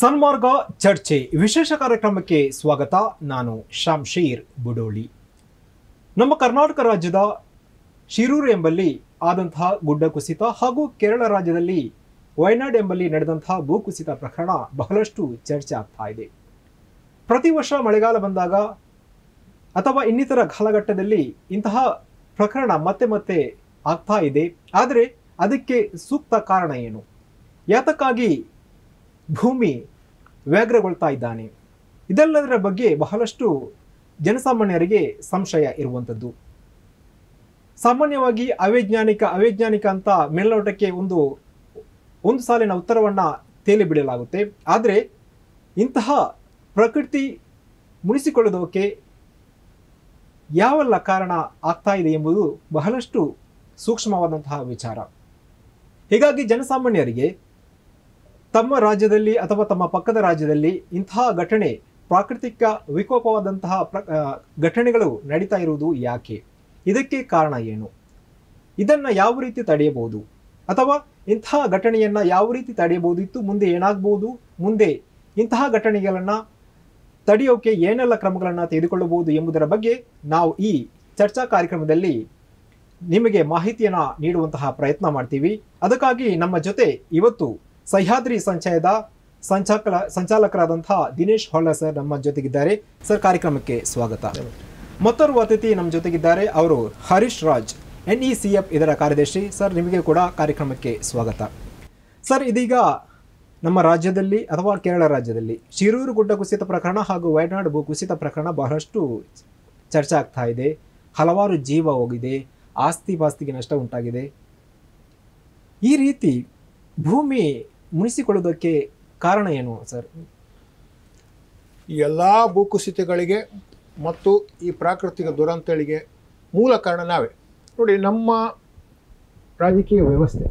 ಸನ್ಮಾರ್ಗ ಚರ್ಚೆ ವಿಶೇಷ ಕಾರ್ಯಕ್ರಮಕ್ಕೆ ಸ್ವಾಗತ ನಾನು ಶಾಮ್ಶೀರ್ ಬುಡೋಳಿ ನಮ್ಮ ಕರ್ನಾಟಕ ರಾಜ್ಯದ ಶಿರೂರು ಎಂಬಲ್ಲಿ ಆದಂತಹ ಗುಡ್ಡ ಕುಸಿತ ಹಾಗೂ ಕೇರಳ ರಾಜ್ಯದಲ್ಲಿ ವಯನಾಡ್ ಎಂಬಲ್ಲಿ ನಡೆದಂತಹ ಭೂಕುಸಿತ ಪ್ರಕರಣ ಬಹಳಷ್ಟು ಚರ್ಚೆ ಆಗ್ತಾ ಇದೆ ಪ್ರತಿ ವರ್ಷ ಮಳೆಗಾಲ ಬಂದಾಗ ಅಥವಾ ಇನ್ನಿತರ ಕಾಲಘಟ್ಟದಲ್ಲಿ ಇಂತಹ ಪ್ರಕರಣ ಮತ್ತೆ ಮತ್ತೆ ಆಗ್ತಾ ಇದೆ ಆದರೆ ಅದಕ್ಕೆ ಸೂಕ್ತ ಕಾರಣ ಏನು ಯಾತಕ್ಕಾಗಿ ಭೂಮಿ ವ್ಯಾಗ್ರಗೊಳ್ತಾ ಇದ್ದಾನೆ ಇದೆಲ್ಲದರ ಬಗ್ಗೆ ಬಹಳಷ್ಟು ಜನಸಾಮಾನ್ಯರಿಗೆ ಸಂಶಯ ಇರುವಂಥದ್ದು ಸಾಮಾನ್ಯವಾಗಿ ಅವೈಜ್ಞಾನಿಕ ಅವೈಜ್ಞಾನಿಕ ಅಂತ ಮೇಲ್ನೋಟಕ್ಕೆ ಒಂದು ಒಂದು ಸಾಲಿನ ಉತ್ತರವನ್ನು ತೇಲಿ ಬಿಡಲಾಗುತ್ತೆ ಆದರೆ ಇಂತಹ ಪ್ರಕೃತಿ ಮುನಿಸಿಕೊಳ್ಳುವುದಕ್ಕೆ ಯಾವೆಲ್ಲ ಕಾರಣ ಆಗ್ತಾ ಇದೆ ಎಂಬುದು ಬಹಳಷ್ಟು ಸೂಕ್ಷ್ಮವಾದಂತಹ ವಿಚಾರ ಹೀಗಾಗಿ ಜನಸಾಮಾನ್ಯರಿಗೆ ತಮ್ಮ ರಾಜ್ಯದಲ್ಲಿ ಅಥವಾ ತಮ್ಮ ಪಕ್ಕದ ರಾಜ್ಯದಲ್ಲಿ ಇಂತಹ ಘಟನೆ ಪ್ರಾಕೃತಿಕ ವಿಕೋಪವಾದಂತಹ ಪ್ರ ಘಟನೆಗಳು ನಡೀತಾ ಇರುವುದು ಯಾಕೆ ಇದಕ್ಕೆ ಕಾರಣ ಏನು ಇದನ್ನು ಯಾವ ರೀತಿ ತಡೆಯಬಹುದು ಅಥವಾ ಇಂತಹ ಘಟನೆಯನ್ನು ಯಾವ ರೀತಿ ತಡೆಯಬಹುದಿತ್ತು ಮುಂದೆ ಏನಾಗಬಹುದು ಮುಂದೆ ಇಂತಹ ಘಟನೆಗಳನ್ನು ತಡೆಯೋಕೆ ಏನೆಲ್ಲ ಕ್ರಮಗಳನ್ನು ತೆಗೆದುಕೊಳ್ಳಬಹುದು ಎಂಬುದರ ಬಗ್ಗೆ ನಾವು ಈ ಚರ್ಚಾ ಕಾರ್ಯಕ್ರಮದಲ್ಲಿ ನಿಮಗೆ ಮಾಹಿತಿಯನ್ನು ನೀಡುವಂತಹ ಪ್ರಯತ್ನ ಮಾಡ್ತೀವಿ ಅದಕ್ಕಾಗಿ ನಮ್ಮ ಜೊತೆ ಇವತ್ತು ಸಹ್ಯಾದ್ರಿ ಸಂಚಯದ ಸಂಚಾಲಕರ ಸಂಚಾಲಕರಾದಂತಹ ದಿನೇಶ್ ಹೊಳ್ಳ ಸರ್ ನಮ್ಮ ಜೊತೆಗಿದ್ದಾರೆ ಸರ್ ಕಾರ್ಯಕ್ರಮಕ್ಕೆ ಸ್ವಾಗತ ಮತ್ತೋರ್ವ ಅತಿಥಿ ನಮ್ಮ ಜೊತೆಗಿದ್ದಾರೆ ಅವರು Harish Raj N E C F ಇದರ ಕಾರ್ಯದರ್ಶಿ ಸರ್ ನಿಮಗೆ ಕೂಡ ಕಾರ್ಯಕ್ರಮಕ್ಕೆ ಸ್ವಾಗತ ಸರ್ ಇದೀಗ ನಮ್ಮ ರಾಜ್ಯದಲ್ಲಿ ಅಥವಾ ಕೇರಳ ರಾಜ್ಯದಲ್ಲಿ ಶಿರೂರು ಗುಡ್ಡ ಕುಸಿತ ಪ್ರಕರಣ ಹಾಗೂ ವಯನಾಡು ಭೂ ಕುಸಿತ ಪ್ರಕರಣ ಬಹಳಷ್ಟು ಚರ್ಚೆ ಆಗ್ತಾ ಇದೆ ಹಲವಾರು ಜೀವ ಹೋಗಿದೆ ಆಸ್ತಿ ಪಾಸ್ತಿಗೆ ನಷ್ಟ ಉಂಟಾಗಿದೆ ಈ ರೀತಿ ಭೂಮಿ ಮುನಿಸಿಕೊಳ್ಳೋದಕ್ಕೆ ಕಾರಣ ಏನು ಸರ್ ಎಲ್ಲ ಭೂಕುಸಿತಗಳಿಗೆ ಮತ್ತು ಈ ಪ್ರಾಕೃತಿಕ ದುರಂತಗಳಿಗೆ ಮೂಲ ಕಾರಣ ನಾವೇ ನೋಡಿ ನಮ್ಮ ರಾಜಕೀಯ ವ್ಯವಸ್ಥೆ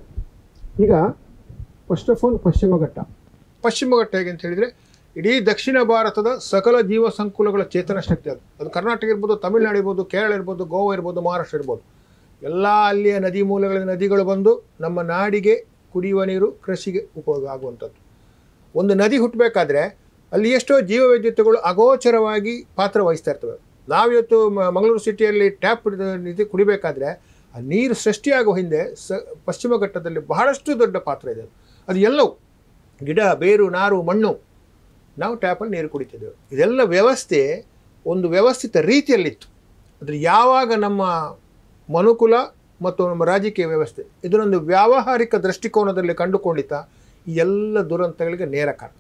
ಈಗ ಫಸ್ಟ್ ಆಫ್ ಆಲ್ ಪಶ್ಚಿಮ ಘಟ್ಟ ಪಶ್ಚಿಮ ಘಟ್ಟ ಹೇಗೆ ಅಂತ ಹೇಳಿದರೆ ಇಡೀ ದಕ್ಷಿಣ ಭಾರತದ ಸಕಲ ಜೀವ ಸಂಕುಲಗಳ ಚೇತನ ಶಕ್ತಿ ಅದು ಅದು ಕರ್ನಾಟಕ ಇರ್ಬೋದು ತಮಿಳುನಾಡು ಇರ್ಬೋದು ಕೇರಳ ಇರ್ಬೋದು ಗೋವಾ ಇರ್ಬೋದು ಮಹಾರಾಷ್ಟ್ರ ಇರ್ಬೋದು ಎಲ್ಲ ಅಲ್ಲಿಯ ನದಿ ಮೂಲಗಳ ನದಿಗಳು ಬಂದು ನಮ್ಮ ನಾಡಿಗೆ ಕುಡಿಯುವ ನೀರು ಕೃಷಿಗೆ ಉಪಯೋಗ ಆಗುವಂಥದ್ದು ಒಂದು ನದಿ ಹುಟ್ಟಬೇಕಾದ್ರೆ ಅಲ್ಲಿ ಎಷ್ಟೋ ಜೀವ ವೈದ್ಯತೆಗಳು ಅಗೋಚರವಾಗಿ ಪಾತ್ರ ವಹಿಸ್ತಾ ಇರ್ತವೆ ನಾವಿವತ್ತು ಮಂಗಳೂರು ಸಿಟಿಯಲ್ಲಿ ಟ್ಯಾಪ್ ನಿಧಿ ಕುಡಿಬೇಕಾದ್ರೆ ಆ ನೀರು ಸೃಷ್ಟಿಯಾಗುವ ಹಿಂದೆ ಸ ಪಶ್ಚಿಮ ಘಟ್ಟದಲ್ಲಿ ಬಹಳಷ್ಟು ದೊಡ್ಡ ಪಾತ್ರ ಇದೆ ಅದು ಎಲ್ಲವೂ ಗಿಡ ಬೇರು ನಾರು ಮಣ್ಣು ನಾವು ಟ್ಯಾಪಲ್ಲಿ ನೀರು ಕುಡಿತಿದ್ದೇವೆ ಇದೆಲ್ಲ ವ್ಯವಸ್ಥೆ ಒಂದು ವ್ಯವಸ್ಥಿತ ರೀತಿಯಲ್ಲಿತ್ತು ಅಂದರೆ ಯಾವಾಗ ನಮ್ಮ ಮನುಕುಲ ಮತ್ತು ನಮ್ಮ ರಾಜಕೀಯ ವ್ಯವಸ್ಥೆ ಇದನ್ನೊಂದು ವ್ಯಾವಹಾರಿಕ ದೃಷ್ಟಿಕೋನದಲ್ಲಿ ಕಂಡುಕೊಂಡಿತ ಈ ಎಲ್ಲ ದುರಂತಗಳಿಗೆ ನೇರ ಕಾರಣ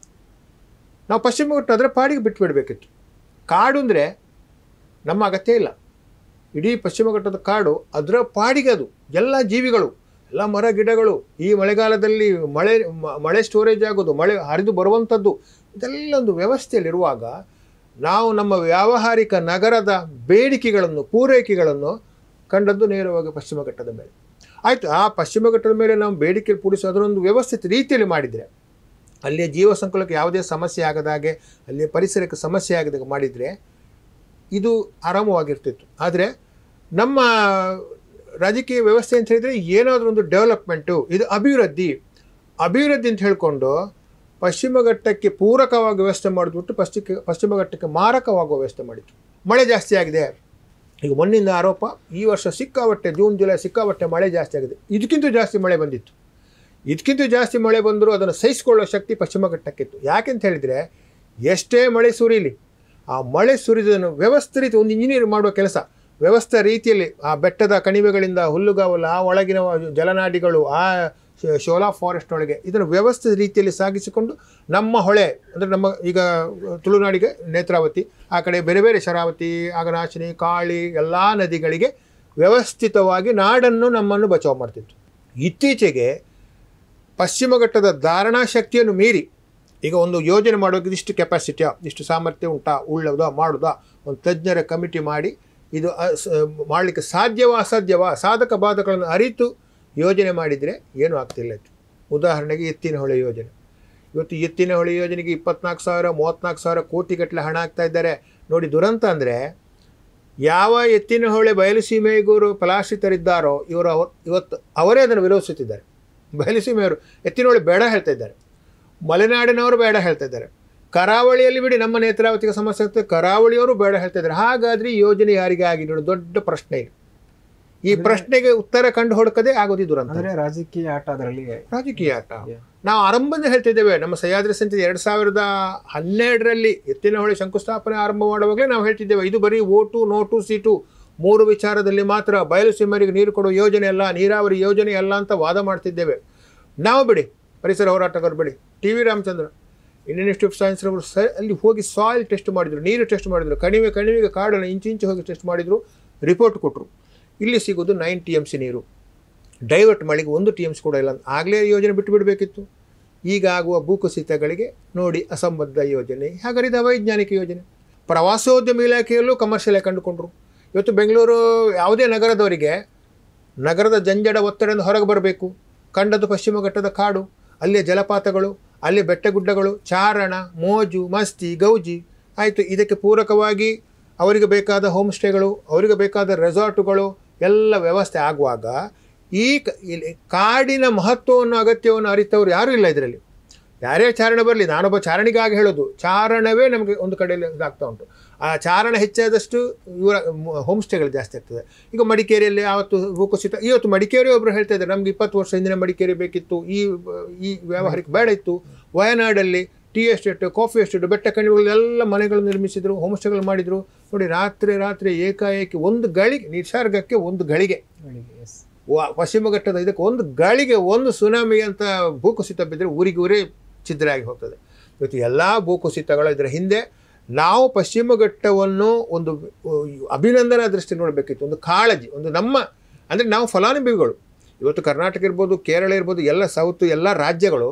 ನಾವು ಪಶ್ಚಿಮ ಘಟ್ಟಾದರೆ ಅದರ ಪಾಡಿಗೆ ಬಿಟ್ಟುಬಿಡಬೇಕಿತ್ತು ಕಾಡು ಅಂದರೆ ನಮ್ಮ ಅಗತ್ಯ ಇಲ್ಲ ಇಡೀ ಪಶ್ಚಿಮ ಘಟ್ಟದ ಕಾಡು ಅದರ ಪಾಡಿಗೆ ಅದು ಎಲ್ಲ ಜೀವಿಗಳು ಎಲ್ಲ ಮರ ಗಿಡಗಳು ಈ ಮಳೆಗಾಲದಲ್ಲಿ ಮಳೆ ಮಳೆ ಸ್ಟೋರೇಜ್ ಆಗೋದು ಮಳೆ ಹರಿದು ಬರುವಂಥದ್ದು ಇದೆಲ್ಲ ಒಂದು ವ್ಯವಸ್ಥೆಯಲ್ಲಿರುವಾಗ ನಾವು ನಮ್ಮ ವ್ಯಾವಹಾರಿಕ ನಗರದ ಬೇಡಿಕೆಗಳನ್ನು ಪೂರೈಕೆಗಳನ್ನು ಕಂಡದ್ದು ನೇರವಾಗಿ ಪಶ್ಚಿಮ ಘಟ್ಟದ ಮೇಲೆ ಆಯಿತು ಆ ಪಶ್ಚಿಮ ಘಟ್ಟದ ಮೇಲೆ ನಾವು ಬೇಡಿಕೆ ಪೂರೈಸಿ ಅದರೊಂದು ವ್ಯವಸ್ಥಿತ ರೀತಿಯಲ್ಲಿ ಮಾಡಿದರೆ ಅಲ್ಲಿಯ ಜೀವ ಸಂಕುಲಕ್ಕೆ ಯಾವುದೇ ಸಮಸ್ಯೆ ಆಗದ ಹಾಗೆ ಅಲ್ಲಿಯ ಪರಿಸರಕ್ಕೆ ಸಮಸ್ಯೆ ಆಗದಾಗ ಮಾಡಿದರೆ ಇದು ಆರಾಮವಾಗಿರ್ತಿತ್ತು ಆದರೆ ನಮ್ಮ ರಾಜಕೀಯ ವ್ಯವಸ್ಥೆ ಅಂತ ಹೇಳಿದರೆ ಏನಾದರೂ ಒಂದು ಡೆವಲಪ್ಮೆಂಟು ಇದು ಅಭಿವೃದ್ಧಿ ಅಭಿವೃದ್ಧಿ ಅಂತ ಹೇಳಿಕೊಂಡು ಪಶ್ಚಿಮ ಘಟ್ಟಕ್ಕೆ ಪೂರಕವಾಗಿ ವ್ಯವಸ್ಥೆ ಮಾಡಿಬಿಟ್ಟು ಪಶ್ಚಿಮ ಪಶ್ಚಿಮ ಘಟ್ಟಕ್ಕೆ ಮಾರಕವಾಗುವ ವ್ಯವಸ್ಥೆ ಮಾಡಿತ್ತು ಮಳೆ ಜಾಸ್ತಿ ಆಗಿದೆ ಈಗ ಮೊನ್ನಿಂದ ಆರೋಪ ಈ ವರ್ಷ ಸಿಕ್ಕಾಬಟ್ಟೆ ಜೂನ್ ಜುಲೈ ಸಿಕ್ಕಾಬಟ್ಟೆ ಮಳೆ ಜಾಸ್ತಿ ಆಗಿದೆ ಇದಕ್ಕಿಂತ ಜಾಸ್ತಿ ಮಳೆ ಬಂದಿತ್ತು ಇದಕ್ಕಿಂತ ಜಾಸ್ತಿ ಮಳೆ ಬಂದರೂ ಅದನ್ನು ಸಹಿಸಿಕೊಳ್ಳೋ ಶಕ್ತಿ ಪಶ್ಚಿಮ ಘಟ್ಟಕ್ಕಿತ್ತು ಯಾಕೆಂತ ಹೇಳಿದರೆ ಎಷ್ಟೇ ಮಳೆ ಸುರಿಲಿ ಆ ಮಳೆ ಸುರಿದನ್ನು ವ್ಯವಸ್ಥೆ ರೀತಿ ಒಂದು ಇಂಜಿನಿಯರ್ ಮಾಡುವ ಕೆಲಸ ವ್ಯವಸ್ಥೆ ರೀತಿಯಲ್ಲಿ ಆ ಬೆಟ್ಟದ ಕಣಿವೆಗಳಿಂದ ಹುಲ್ಲುಗಾವಲು ಆ ಒಳಗಿನ ಜಲನಾಡಿಗಳು ಆ ಶೋಲಾ ಫಾರೆಸ್ಟ್ ಒಳಗೆ ಇದನ್ನು ವ್ಯವಸ್ಥಿತ ರೀತಿಯಲ್ಲಿ ಸಾಗಿಸಿಕೊಂಡು ನಮ್ಮ ಹೊಳೆ ಅಂದರೆ ನಮ್ಮ ಈಗ ತುಳುನಾಡಿಗೆ ನೇತ್ರಾವತಿ ಆ ಕಡೆ ಬೇರೆ ಬೇರೆ ಶರಾವತಿ ಆಗನಾಶಿನಿ ಕಾಳಿ ಎಲ್ಲ ನದಿಗಳಿಗೆ ವ್ಯವಸ್ಥಿತವಾಗಿ ನಾಡನ್ನು ನಮ್ಮನ್ನು ಬಚಾವ್ ಮಾಡ್ತಿತ್ತು ಇತ್ತೀಚೆಗೆ ಪಶ್ಚಿಮ ಘಟ್ಟದ ಧಾರಣಾ ಶಕ್ತಿಯನ್ನು ಮೀರಿ ಈಗ ಒಂದು ಯೋಜನೆ ಮಾಡೋಕೆ ಇಷ್ಟು ಕೆಪಾಸಿಟಿಯ ಇಷ್ಟು ಸಾಮರ್ಥ್ಯ ಉಂಟಾ ಉಳ್ಳೋದಾ ಮಾಡೋದಾ ಒಂದು ತಜ್ಞರ ಕಮಿಟಿ ಮಾಡಿ ಇದು ಮಾಡಲಿಕ್ಕೆ ಸಾಧ್ಯವಾ ಅಸಾಧ್ಯವಾ ಸಾಧಕ ಬಾಧಕಗಳನ್ನು ಅರಿತು ಯೋಜನೆ ಮಾಡಿದರೆ ಏನೂ ಆಗ್ತಿಲ್ಲ ಉದಾಹರಣೆಗೆ ಎತ್ತಿನ ಹೊಳೆ ಯೋಜನೆ ಇವತ್ತು ಎತ್ತಿನ ಹೊಳೆ ಯೋಜನೆಗೆ ಇಪ್ಪತ್ನಾಲ್ಕು ಸಾವಿರ ಮೂವತ್ತ್ನಾಲ್ಕು ಸಾವಿರ ಕೋಟಿ ಗಟ್ಟಲೆ ಹಣ ಆಗ್ತಾ ಇದ್ದಾರೆ ನೋಡಿ ದುರಂತ ಅಂದರೆ ಯಾವ ಎತ್ತಿನ ಹೊಳೆ ಬಯಲುಸೀಮೆಗೂರು ಫಲಾಶ್ರಿತರಿದ್ದಾರೋ ಇವರು ಅವ್ರು ಇವತ್ತು ಅವರೇ ಅದನ್ನು ವಿರೋಧಿಸುತ್ತಿದ್ದಾರೆ ಬಯಲುಸೀಮೆಯವರು ಎತ್ತಿನ ಹೊಳೆ ಬೇಡ ಹೇಳ್ತಾ ಇದ್ದಾರೆ ಮಲೆನಾಡಿನವರು ಬೇಡ ಹೇಳ್ತಾ ಇದ್ದಾರೆ ಕರಾವಳಿಯಲ್ಲಿ ಬಿಡಿ ನಮ್ಮ ನೇತ್ರಾವತಿಗೆ ಸಮಸ್ಯೆ ಆಗ್ತದೆ ಕರಾವಳಿಯವರು ಬೇಡ ಹೇಳ್ತಾ ಇದ್ದಾರೆ ಹಾಗಾದರೆ ಯೋಜನೆ ಯಾರಿಗೆ ಆಗಿ ನೋಡಿ ದೊಡ್ಡ ಪ್ರಶ್ನೆ ಇದು ಈ ಪ್ರಶ್ನೆಗೆ ಉತ್ತರ ಕಂಡು ಹೊಡ್ಕದೆ ಆಗೋದು ದುರಂತ ರಾಜಕೀಯ ಆಟ ಅದರಲ್ಲಿ ರಾಜಕೀಯ ಆಟ ನಾವು ಆರಂಭದಿಂದ ಹೇಳ್ತಿದ್ದೇವೆ ನಮ್ಮ ಸಹ್ಯಾದ್ರಿ ಸಂತೆ ಎರಡ್ ಸಾವಿರದ ಹನ್ನೆರಡರಲ್ಲಿ ಎತ್ತಿನಹೊಳೆ ಶಂಕುಸ್ಥಾಪನೆ ಆರಂಭ ಮಾಡುವಾಗಲೇ ನಾವು ಹೇಳ್ತಿದ್ದೇವೆ ಇದು ಬರೀ ಓಟು ನೋಟು ಸೀಟು ಮೂರು ವಿಚಾರದಲ್ಲಿ ಮಾತ್ರ ಬಯಲುಸೀಮರಿಗೆ ನೀರು ಕೊಡುವ ಯೋಜನೆ ಅಲ್ಲ ನೀರಾವರಿ ಯೋಜನೆ ಅಲ್ಲ ಅಂತ ವಾದ ಮಾಡ್ತಿದ್ದೇವೆ ನಾವು ಬಿಡಿ ಪರಿಸರ ಹೋರಾಟಗಾರರು ಬಿಡಿ T V Ramachandra Indian institute science ರವರು ಸ ಅಲ್ಲಿ ಹೋಗಿ ಸಾಯಿಲ್ ಟೆಸ್ಟ್ ಮಾಡಿದರು ನೀರು ಟೆಸ್ಟ್ ಮಾಡಿದರು ಕಣಿವೆ ಕಣಿವೆಗೆ ಕಾಡನ್ನು ಇಂಚು ಇಂಚು ಹೋಗಿ ಟೆಸ್ಟ್ ಮಾಡಿದರು ರಿಪೋರ್ಟ್ ಕೊಟ್ಟರು ಇಲ್ಲಿ ಸಿಗೋದು ನೈನ್ ಟಿ ಎಮ್ ಸಿ ನೀರು ಡೈವರ್ಟ್ ಮಳೆಗೆ ಒಂದು ಟಿ ಎಮ್ ಸಿ ಕೂಡ ಇಲ್ಲ ಆಗಲೇ ಯೋಜನೆ ಬಿಟ್ಟು ಬಿಡಬೇಕಿತ್ತು ಈಗ ಆಗುವ ಭೂಕುಸಿತಗಳಿಗೆ ನೋಡಿ ಅಸಂಬದ್ಧ ಯೋಜನೆ ಹಾಗಾದ್ರೆ ಇದು ಯೋಜನೆ ಪ್ರವಾಸೋದ್ಯಮ ಇಲಾಖೆಯಲ್ಲೂ ಕಮರ್ಷಿಯಲ್ ಕಂಡುಕೊಂಡ್ರು ಇವತ್ತು ಬೆಂಗಳೂರು ಯಾವುದೇ ನಗರದವರಿಗೆ ನಗರದ ಜಂಜಡ ಒತ್ತಡದಿಂದ ಹೊರಗೆ ಬರಬೇಕು ಕಂಡದ್ದು ಪಶ್ಚಿಮ ಘಟ್ಟದ ಕಾಡು ಅಲ್ಲಿಯ ಜಲಪಾತಗಳು ಅಲ್ಲಿ ಬೆಟ್ಟಗುಡ್ಡಗಳು ಚಾರಣ ಮೋಜು ಮಸ್ತಿ ಗೌಜಿ ಆಯಿತು ಇದಕ್ಕೆ ಪೂರಕವಾಗಿ ಅವರಿಗೆ ಬೇಕಾದ ಹೋಮ್ ಸ್ಟೇಗಳು ಅವರಿಗೆ ಬೇಕಾದ ರೆಸಾರ್ಟುಗಳು ಎಲ್ಲ ವ್ಯವಸ್ಥೆ ಆಗುವಾಗ ಈ ಇಲ್ಲಿ ಕಾಡಿನ ಮಹತ್ವವನ್ನು ಅಗತ್ಯವನ್ನು ಅರಿತವರು ಯಾರೂ ಇಲ್ಲ ಇದರಲ್ಲಿ ಯಾರೇ ಚಾರಣ ಬರಲಿ ನಾನೊಬ್ಬ ಚಾರಣಿಗಾಗಿ ಹೇಳೋದು ಚಾರಣವೇ ನಮಗೆ ಒಂದು ಕಡೆಯಲ್ಲಿ ಇದಾಗ್ತಾ ಉಂಟು ಆ ಚಾರಣ ಹೆಚ್ಚಾದಷ್ಟು ಇವರ ಹೋಮ್ ಸ್ಟೇಗಳು ಜಾಸ್ತಿ ಆಗ್ತದೆ ಈಗ ಮಡಿಕೇರಿಯಲ್ಲಿ ಆವತ್ತು ಭೂಕುಸಿತ ಇವತ್ತು ಮಡಿಕೇರಿ ಒಬ್ಬರು ಹೇಳ್ತಾ ಇದ್ದಾರೆ ನಮ್ಗೆ ಇಪ್ಪತ್ತು ವರ್ಷ ಹಿಂದಿನ ಮಡಿಕೇರಿ ಬೇಕಿತ್ತು ಈ ಈ ವ್ಯವಹಾರಕ್ಕೆ ಬೇಡ ಇತ್ತು ವಯನಾಡಲ್ಲಿ ಟೀ ಎಸ್ಟೇಟು ಕಾಫಿ ಎಸ್ಟೇಟು ಬೆಟ್ಟ ಎಲ್ಲ ಮನೆಗಳು ನಿರ್ಮಿಸಿದರು ಹೋಮ್ ಮಾಡಿದರು ನೋಡಿ ರಾತ್ರಿ ರಾತ್ರಿ ಏಕಾಏಕಿ ಒಂದು ಗಳಿಗೆ ನಿಸರ್ಗಕ್ಕೆ ಒಂದು ಗಳಿಗೆ ಪಶ್ಚಿಮ ಘಟ್ಟದ ಇದಕ್ಕೆ ಒಂದು ಗಳಿಗೆ ಒಂದು ಸುನಾಮಿ ಅಂತ ಭೂಕುಸಿತ ಬಿದ್ದರೆ ಊರಿಗೆ ಊರೇ ಛಿದ್ರಾಗಿ ಹೋಗ್ತದೆ ಇವತ್ತು ಎಲ್ಲ ಭೂಕುಸಿತಗಳು ಇದರ ಹಿಂದೆ ನಾವು ಪಶ್ಚಿಮ ಘಟ್ಟವನ್ನು ಒಂದು ಅಭಿನಂದನಾ ದೃಷ್ಟಿ ನೋಡಬೇಕಿತ್ತು ಒಂದು ಕಾಳಜಿ ಒಂದು ನಮ್ಮ ಅಂದರೆ ನಾವು ಫಲಾನುಭವಿಗಳು ಇವತ್ತು ಕರ್ನಾಟಕ ಇರ್ಬೋದು ಕೇರಳ ಇರ್ಬೋದು ಎಲ್ಲ ಸೌತ್ ಎಲ್ಲ ರಾಜ್ಯಗಳು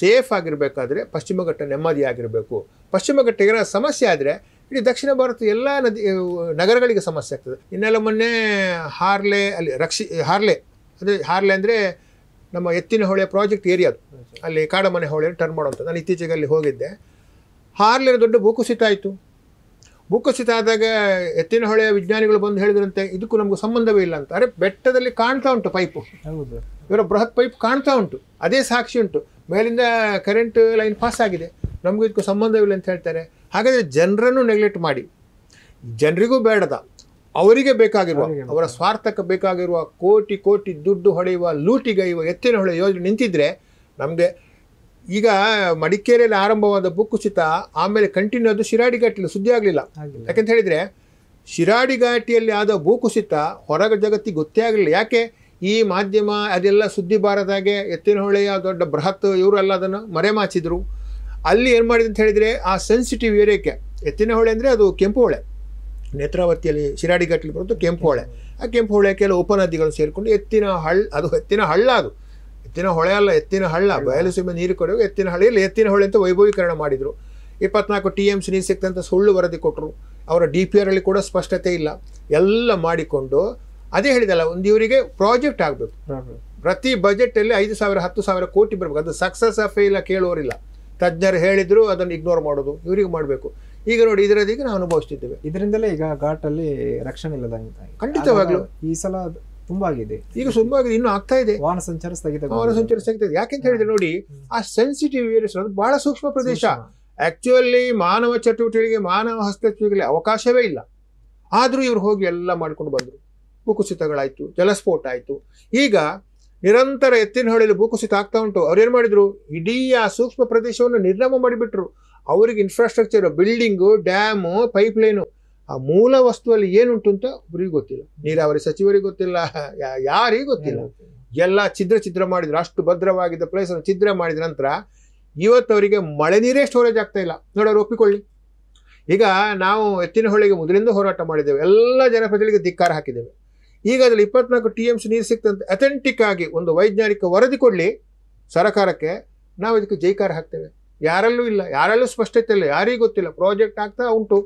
ಸೇಫ್ ಆಗಿರಬೇಕಾದ್ರೆ ಪಶ್ಚಿಮ ಘಟ್ಟ ನೆಮ್ಮದಿಯಾಗಿರಬೇಕು ಪಶ್ಚಿಮ ಘಟ್ಟೆಗೆ ಸಮಸ್ಯೆ ಆದರೆ ಇಡೀ ದಕ್ಷಿಣ ಭಾರತದ ಎಲ್ಲ ನದಿ ನಗರಗಳಿಗೆ ಸಮಸ್ಯೆ ಆಗ್ತದೆ ಇನ್ನೆಲ್ಲ ಮೊನ್ನೆ ಹಾರ್ಲೆ ಅಲ್ಲಿ ರಕ್ಷಿ ಹಾರ್ಲೆ ಅಂದರೆ ಹಾರ್ಲೆ ಅಂದರೆ ನಮ್ಮ ಎತ್ತಿನ ಹೊಳೆ ಪ್ರಾಜೆಕ್ಟ್ ಏರಿಯಾದು ಅಲ್ಲಿ ಕಾಡಮನೆ ಹೊಳೆ ಟರ್ನ್ ಮಾಡುವಂಥದ್ದು ನಾನು ಇತ್ತೀಚೆಗೆ ಅಲ್ಲಿ ಹೋಗಿದ್ದೆ ಹಾರ್ಲೆ ದೊಡ್ಡ ಭೂಕುಸಿತ ಆಯಿತು ಭೂಕುಸಿತ ಆದಾಗ ಎತ್ತಿನ ಹೊಳೆಯ ವಿಜ್ಞಾನಿಗಳು ಬಂದು ಹೇಳಿದ್ರಂತೆ ಇದಕ್ಕೂ ನಮಗೆ ಸಂಬಂಧವೇ ಇಲ್ಲ ಅಂತ ಅರೆ ಬೆಟ್ಟದಲ್ಲಿ ಕಾಣ್ತಾ ಉಂಟು ಪೈಪು ಹೌದು ಇವರ ಬೃಹತ್ ಪೈಪ್ ಕಾಣ್ತಾ ಉಂಟು ಅದೇ ಸಾಕ್ಷಿ ಉಂಟು ಮೇಲಿಂದ ಕರೆಂಟ್ ಲೈನ್ ಪಾಸ್ ಆಗಿದೆ ನಮಗೂ ಇದಕ್ಕೂ ಸಂಬಂಧವಿಲ್ಲ ಅಂತ ಹೇಳ್ತಾರೆ ಹಾಗಾದರೆ ಜನರನ್ನು ನೆಗ್ಲೆಕ್ಟ್ ಮಾಡಿ ಜನರಿಗೂ ಬೇಡದ ಅವರಿಗೆ ಬೇಕಾಗಿರುವ ಅವರ ಸ್ವಾರ್ಥಕ್ಕೆ ಬೇಕಾಗಿರುವ ಕೋಟಿ ಕೋಟಿ ದುಡ್ಡು ಹೊಡೆಯುವ ಲೂಟಿಗೈಯುವ ಎತ್ತಿನ ಹೊಳೆ ಯೋಜನೆ ನಿಂತಿದ್ದರೆ ನಮಗೆ ಈಗ ಮಡಿಕೇರಿಯಲ್ಲಿ ಆರಂಭವಾದ ಭೂಕುಸಿತ ಆಮೇಲೆ ಕಂಟಿನ್ಯೂ ಅದು ಶಿರಾಡಿಘಾಟಿಯಲ್ಲಿ ಸುದ್ದಿ ಆಗಲಿಲ್ಲ ಯಾಕೆಂತ ಹೇಳಿದರೆ ಘಾಟಿಯಲ್ಲಿ ಆದ ಭೂಕುಸಿತ ಹೊರಗ ಜಗತ್ತಿಗೆ ಗೊತ್ತೇ ಆಗಲಿಲ್ಲ ಯಾಕೆ ಈ ಮಾಧ್ಯಮ ಅದೆಲ್ಲ ಸುದ್ದಿ ಬಾರದಾಗೆ ಎತ್ತಿನಹೊಳೆಯ ದೊಡ್ಡ ಬೃಹತ್ ಇವರೆಲ್ಲ ಅದನ್ನು ಮರೆಮಾಚಿದ್ರು ಅಲ್ಲಿ ಏನು ಮಾಡಿದೆ ಅಂತ ಹೇಳಿದರೆ ಆ ಸೆನ್ಸಿಟಿವ್ ಏರಿಯಾಕ್ಕೆ ಎತ್ತಿನಹೊಳೆ ಅಂದರೆ ಅದು ಕೆಂಪು ಹೊಳೆ ನೇತ್ರಾವತಿಯಲ್ಲಿ ಶಿರಾಡಿಗಟ್ಟಲಿ ಬರೋದು ಕೆಂಪು ಹೊಳೆ ಆ ಕೆಂಪು ಹೊಳೆ ಕೆಲವು ಉಪನದಿಗಳು ಸೇರಿಕೊಂಡು ಎತ್ತಿನ ಹಳ್ಳ ಅದು ಎತ್ತಿನ ಹಳ್ಳ ಅದು ಎತ್ತಿನ ಹೊಳೆ ಅಲ್ಲ ಎತ್ತಿನ ಹಳ್ಳ ಬಯಲುಸೀಮೆ ನೀರು ಕೊಡುವ ಎತ್ತಿನ ಹಳ್ಳಿಯಲ್ಲಿ ಎತ್ತಿನ ಹೊಳೆ ಅಂತ ವೈಭವೀಕರಣ ಮಾಡಿದರು ಇಪ್ಪತ್ನಾಲ್ಕು ಟಿ ಎಮ್ ಸಿ ನೀರು ಸಿಕ್ತಂಥ ಸುಳ್ಳು ವರದಿ ಕೊಟ್ಟರು ಅವರ ಡಿ ಪಿ ಆರಲ್ಲಿ ಕೂಡ ಸ್ಪಷ್ಟತೆ ಇಲ್ಲ ಎಲ್ಲ ಮಾಡಿಕೊಂಡು ಅದೇ ಹೇಳಿದಲ್ಲ ಒಂದು ಇವರಿಗೆ ಪ್ರಾಜೆಕ್ಟ್ ಆಗಬೇಕು ಪ್ರತಿ ಬಜೆಟಲ್ಲಿ ಐದು ಸಾವಿರ ಹತ್ತು ಸಾವಿರ ಕೋಟಿ ಬರಬೇಕು ಅದು ಸಕ್ಸಸ್ ಆ ಇಲ್ಲ ಕೇಳೋರಿಲ್ಲ ತಜ್ಞರು ಹೇಳಿದ್ರು ಅದನ್ನು ಇಗ್ನೋರ್ ಮಾಡೋದು ಇವರಿಗೆ ಮಾಡಬೇಕು ಈಗ ನೋಡಿ ಇದರದೀಗ ನಾವು ಅನುಭವಿಸ್ತಿದ್ದೇವೆ ಇದರಿಂದಲೇ ಈಗ ಘಾಟಲ್ಲಿ ರಕ್ಷಣೆ ಇಲ್ಲದ ಖಂಡಿತವಾಗ್ಲೂ ಈ ಸಲ ತುಂಬಾ ಆಗಿದೆ ಈಗ ತುಂಬಾ ಆಗಿದೆ ಇನ್ನೂ ಆಗ್ತಾ ಇದೆ ವಾಹನ ಸಂಚಾರ ಸ್ಥಗಿತ ವಾಹನ ಸಂಚಾರ ಸ್ಥಗಿತ ಯಾಕೆಂತ ಹೇಳಿದ್ರೆ ನೋಡಿ ಆ ಸೆನ್ಸಿಟಿವ್ ಏರಿಯಸ್ ಅದು ಬಹಳ ಸೂಕ್ಷ್ಮ ಪ್ರದೇಶ ಆಕ್ಚುಯಲಿ ಮಾನವ ಚಟುವಟಿಕೆಗಳಿಗೆ ಮಾನವ ಹಸ್ತಕ್ಷೇಪಗಳಿಗೆ ಅವಕಾಶವೇ ಇಲ್ಲ ಆದರೂ ಇವ್ರು ಹೋಗಿ ಎಲ್ಲ ಮಾಡ್ಕೊಂಡು ಬಂದರು ಭೂಕುಸಿತಗಳಾಯಿತು ಜಲಸ್ಫೋಟ ಆಯಿತು ಈಗ ನಿರಂತರ ಹೊಳೆಯಲ್ಲಿ ಭೂಕುಸಿತ ಆಗ್ತಾ ಉಂಟು ಅವ್ರೇನು ಮಾಡಿದರು ಇಡೀ ಆ ಸೂಕ್ಷ್ಮ ಪ್ರದೇಶವನ್ನು ನಿರ್ನಾಮ ಮಾಡಿಬಿಟ್ರು ಅವರಿಗೆ ಇನ್ಫ್ರಾಸ್ಟ್ರಕ್ಚರ್ ಬಿಲ್ಡಿಂಗು ಡ್ಯಾಮು ಪೈಪ್ಲೈನು ಆ ಮೂಲ ವಸ್ತುವಲ್ಲಿ ಏನುಂಟು ಅಂತ ಅವರಿಗೆ ಗೊತ್ತಿಲ್ಲ ನೀರಾವರಿ ಸಚಿವರಿಗೆ ಗೊತ್ತಿಲ್ಲ ಯಾರಿಗೂ ಗೊತ್ತಿಲ್ಲ ಎಲ್ಲ ಛಿದ್ರ ಛಿದ್ರ ಮಾಡಿದ್ರು ಅಷ್ಟು ಭದ್ರವಾಗಿದ್ದ ಪ್ಲೇಸನ್ನು ಛಿದ್ರ ಮಾಡಿದ ನಂತರ ಇವತ್ತು ಅವರಿಗೆ ಮಳೆ ನೀರೇ ಸ್ಟೋರೇಜ್ ಆಗ್ತಾ ಇಲ್ಲ ನೋಡೋರು ಒಪ್ಪಿಕೊಳ್ಳಿ ಈಗ ನಾವು ಎತ್ತಿನ ಹೊಳೆಗೆ ಮೊದಲಿಂದ ಹೋರಾಟ ಮಾಡಿದ್ದೇವೆ ಎಲ್ಲ ಜನಪ್ರತಿಗಳಿಗೆ ಧಿಕ್ಕಾರ ಹಾಕಿದ್ದೇವೆ ಈಗ ಅದರಲ್ಲಿ ಇಪ್ಪತ್ನಾಲ್ಕು ಟಿ ಎಮ್ ಸಿ ನೀರು ಸಿಕ್ತಂತೆ ಅಥೆಂಟಿಕ್ ಆಗಿ ಒಂದು ವೈಜ್ಞಾನಿಕ ವರದಿ ಕೊಡಲಿ ಸರಕಾರಕ್ಕೆ ನಾವು ಇದಕ್ಕೆ ಜೈಕಾರ ಹಾಕ್ತೇವೆ ಯಾರಲ್ಲೂ ಇಲ್ಲ ಯಾರಲ್ಲೂ ಸ್ಪಷ್ಟತೆ ಇಲ್ಲ ಯಾರಿಗೂ ಗೊತ್ತಿಲ್ಲ ಪ್ರಾಜೆಕ್ಟ್ ಆಗ್ತಾ ಉಂಟು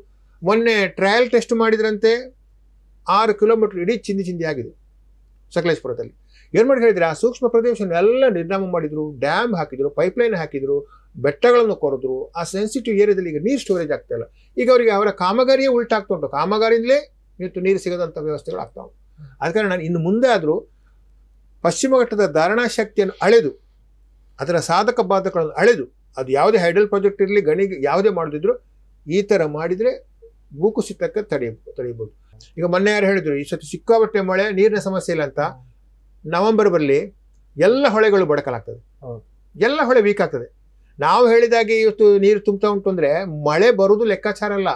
ಮೊನ್ನೆ ಟ್ರಯಲ್ ಟೆಸ್ಟ್ ಮಾಡಿದ್ರಂತೆ ಆರು ಕಿಲೋಮೀಟ್ರ್ ಇಡೀ ಚಿಂದಿ ಚಿಂದಿ ಆಗಿದೆ ಸಕಲೇಶ್ಪುರದಲ್ಲಿ ಏನು ಮಾಡಿ ಹೇಳಿದರೆ ಆ ಸೂಕ್ಷ್ಮ ಪ್ರದೇಶನೆಲ್ಲ ನಿರ್ನಾಮ ಮಾಡಿದರು ಡ್ಯಾಮ್ ಹಾಕಿದರು ಪೈಪ್ಲೈನ್ ಹಾಕಿದರು ಬೆಟ್ಟಗಳನ್ನು ಕೊರೆದ್ರು ಆ ಸೆನ್ಸಿಟಿವ್ ಏರಿಯಾದಲ್ಲಿ ಈಗ ನೀರು ಸ್ಟೋರೇಜ್ ಆಗ್ತಾಯಿಲ್ಲ ಈಗ ಅವರಿಗೆ ಅವರ ಕಾಮಗಾರಿಯೇ ಉಲ್ಟಾಗ್ತಾ ಉಂಟು ಕಾಮಗಾರಿಯಿಂದಲೇ ಇವತ್ತು ನೀರು ಸಿಗದಂಥ ವ್ಯವಸ್ಥೆಗಳು ಆಗ್ತಾ ಆದ ಕಾರಣ ಇನ್ನು ಮುಂದೆ ಆದರೂ ಪಶ್ಚಿಮ ಘಟ್ಟದ ಧಾರಣಾ ಶಕ್ತಿಯನ್ನು ಅಳೆದು ಅದರ ಸಾಧಕ ಬಾಧಕಗಳನ್ನು ಅಳೆದು ಅದು ಯಾವುದೇ ಹೈಡಲ್ ಪ್ರಾಜೆಕ್ಟ್ ಇರಲಿ ಗಣಿಗೆ ಯಾವುದೇ ಮಾಡಿದ್ರು ಈ ಥರ ಮಾಡಿದರೆ ಭೂಕುಸಿತಕ್ಕೆ ತಡೆಯ ತಡೆಯಬಹುದು ಈಗ ಮೊನ್ನೆ ಯಾರು ಹೇಳಿದ್ರು ಈ ಸತಿ ಸಿಕ್ಕಾಪಟ್ಟೆ ಮಳೆ ನೀರಿನ ಸಮಸ್ಯೆ ಇಲ್ಲ ಅಂತ ನವೆಂಬರ್ ಬರಲಿ ಎಲ್ಲ ಹೊಳೆಗಳು ಬಡಕಲಾಗ್ತದೆ ಎಲ್ಲ ಹೊಳೆ ವೀಕ್ ಆಗ್ತದೆ ನಾವು ಹೇಳಿದಾಗೆ ಇವತ್ತು ನೀರು ತುಂಬ್ತಾ ಉಂಟು ಅಂದರೆ ಮಳೆ ಬರೋದು ಲೆಕ್ಕಾಚಾರ ಅಲ್ಲ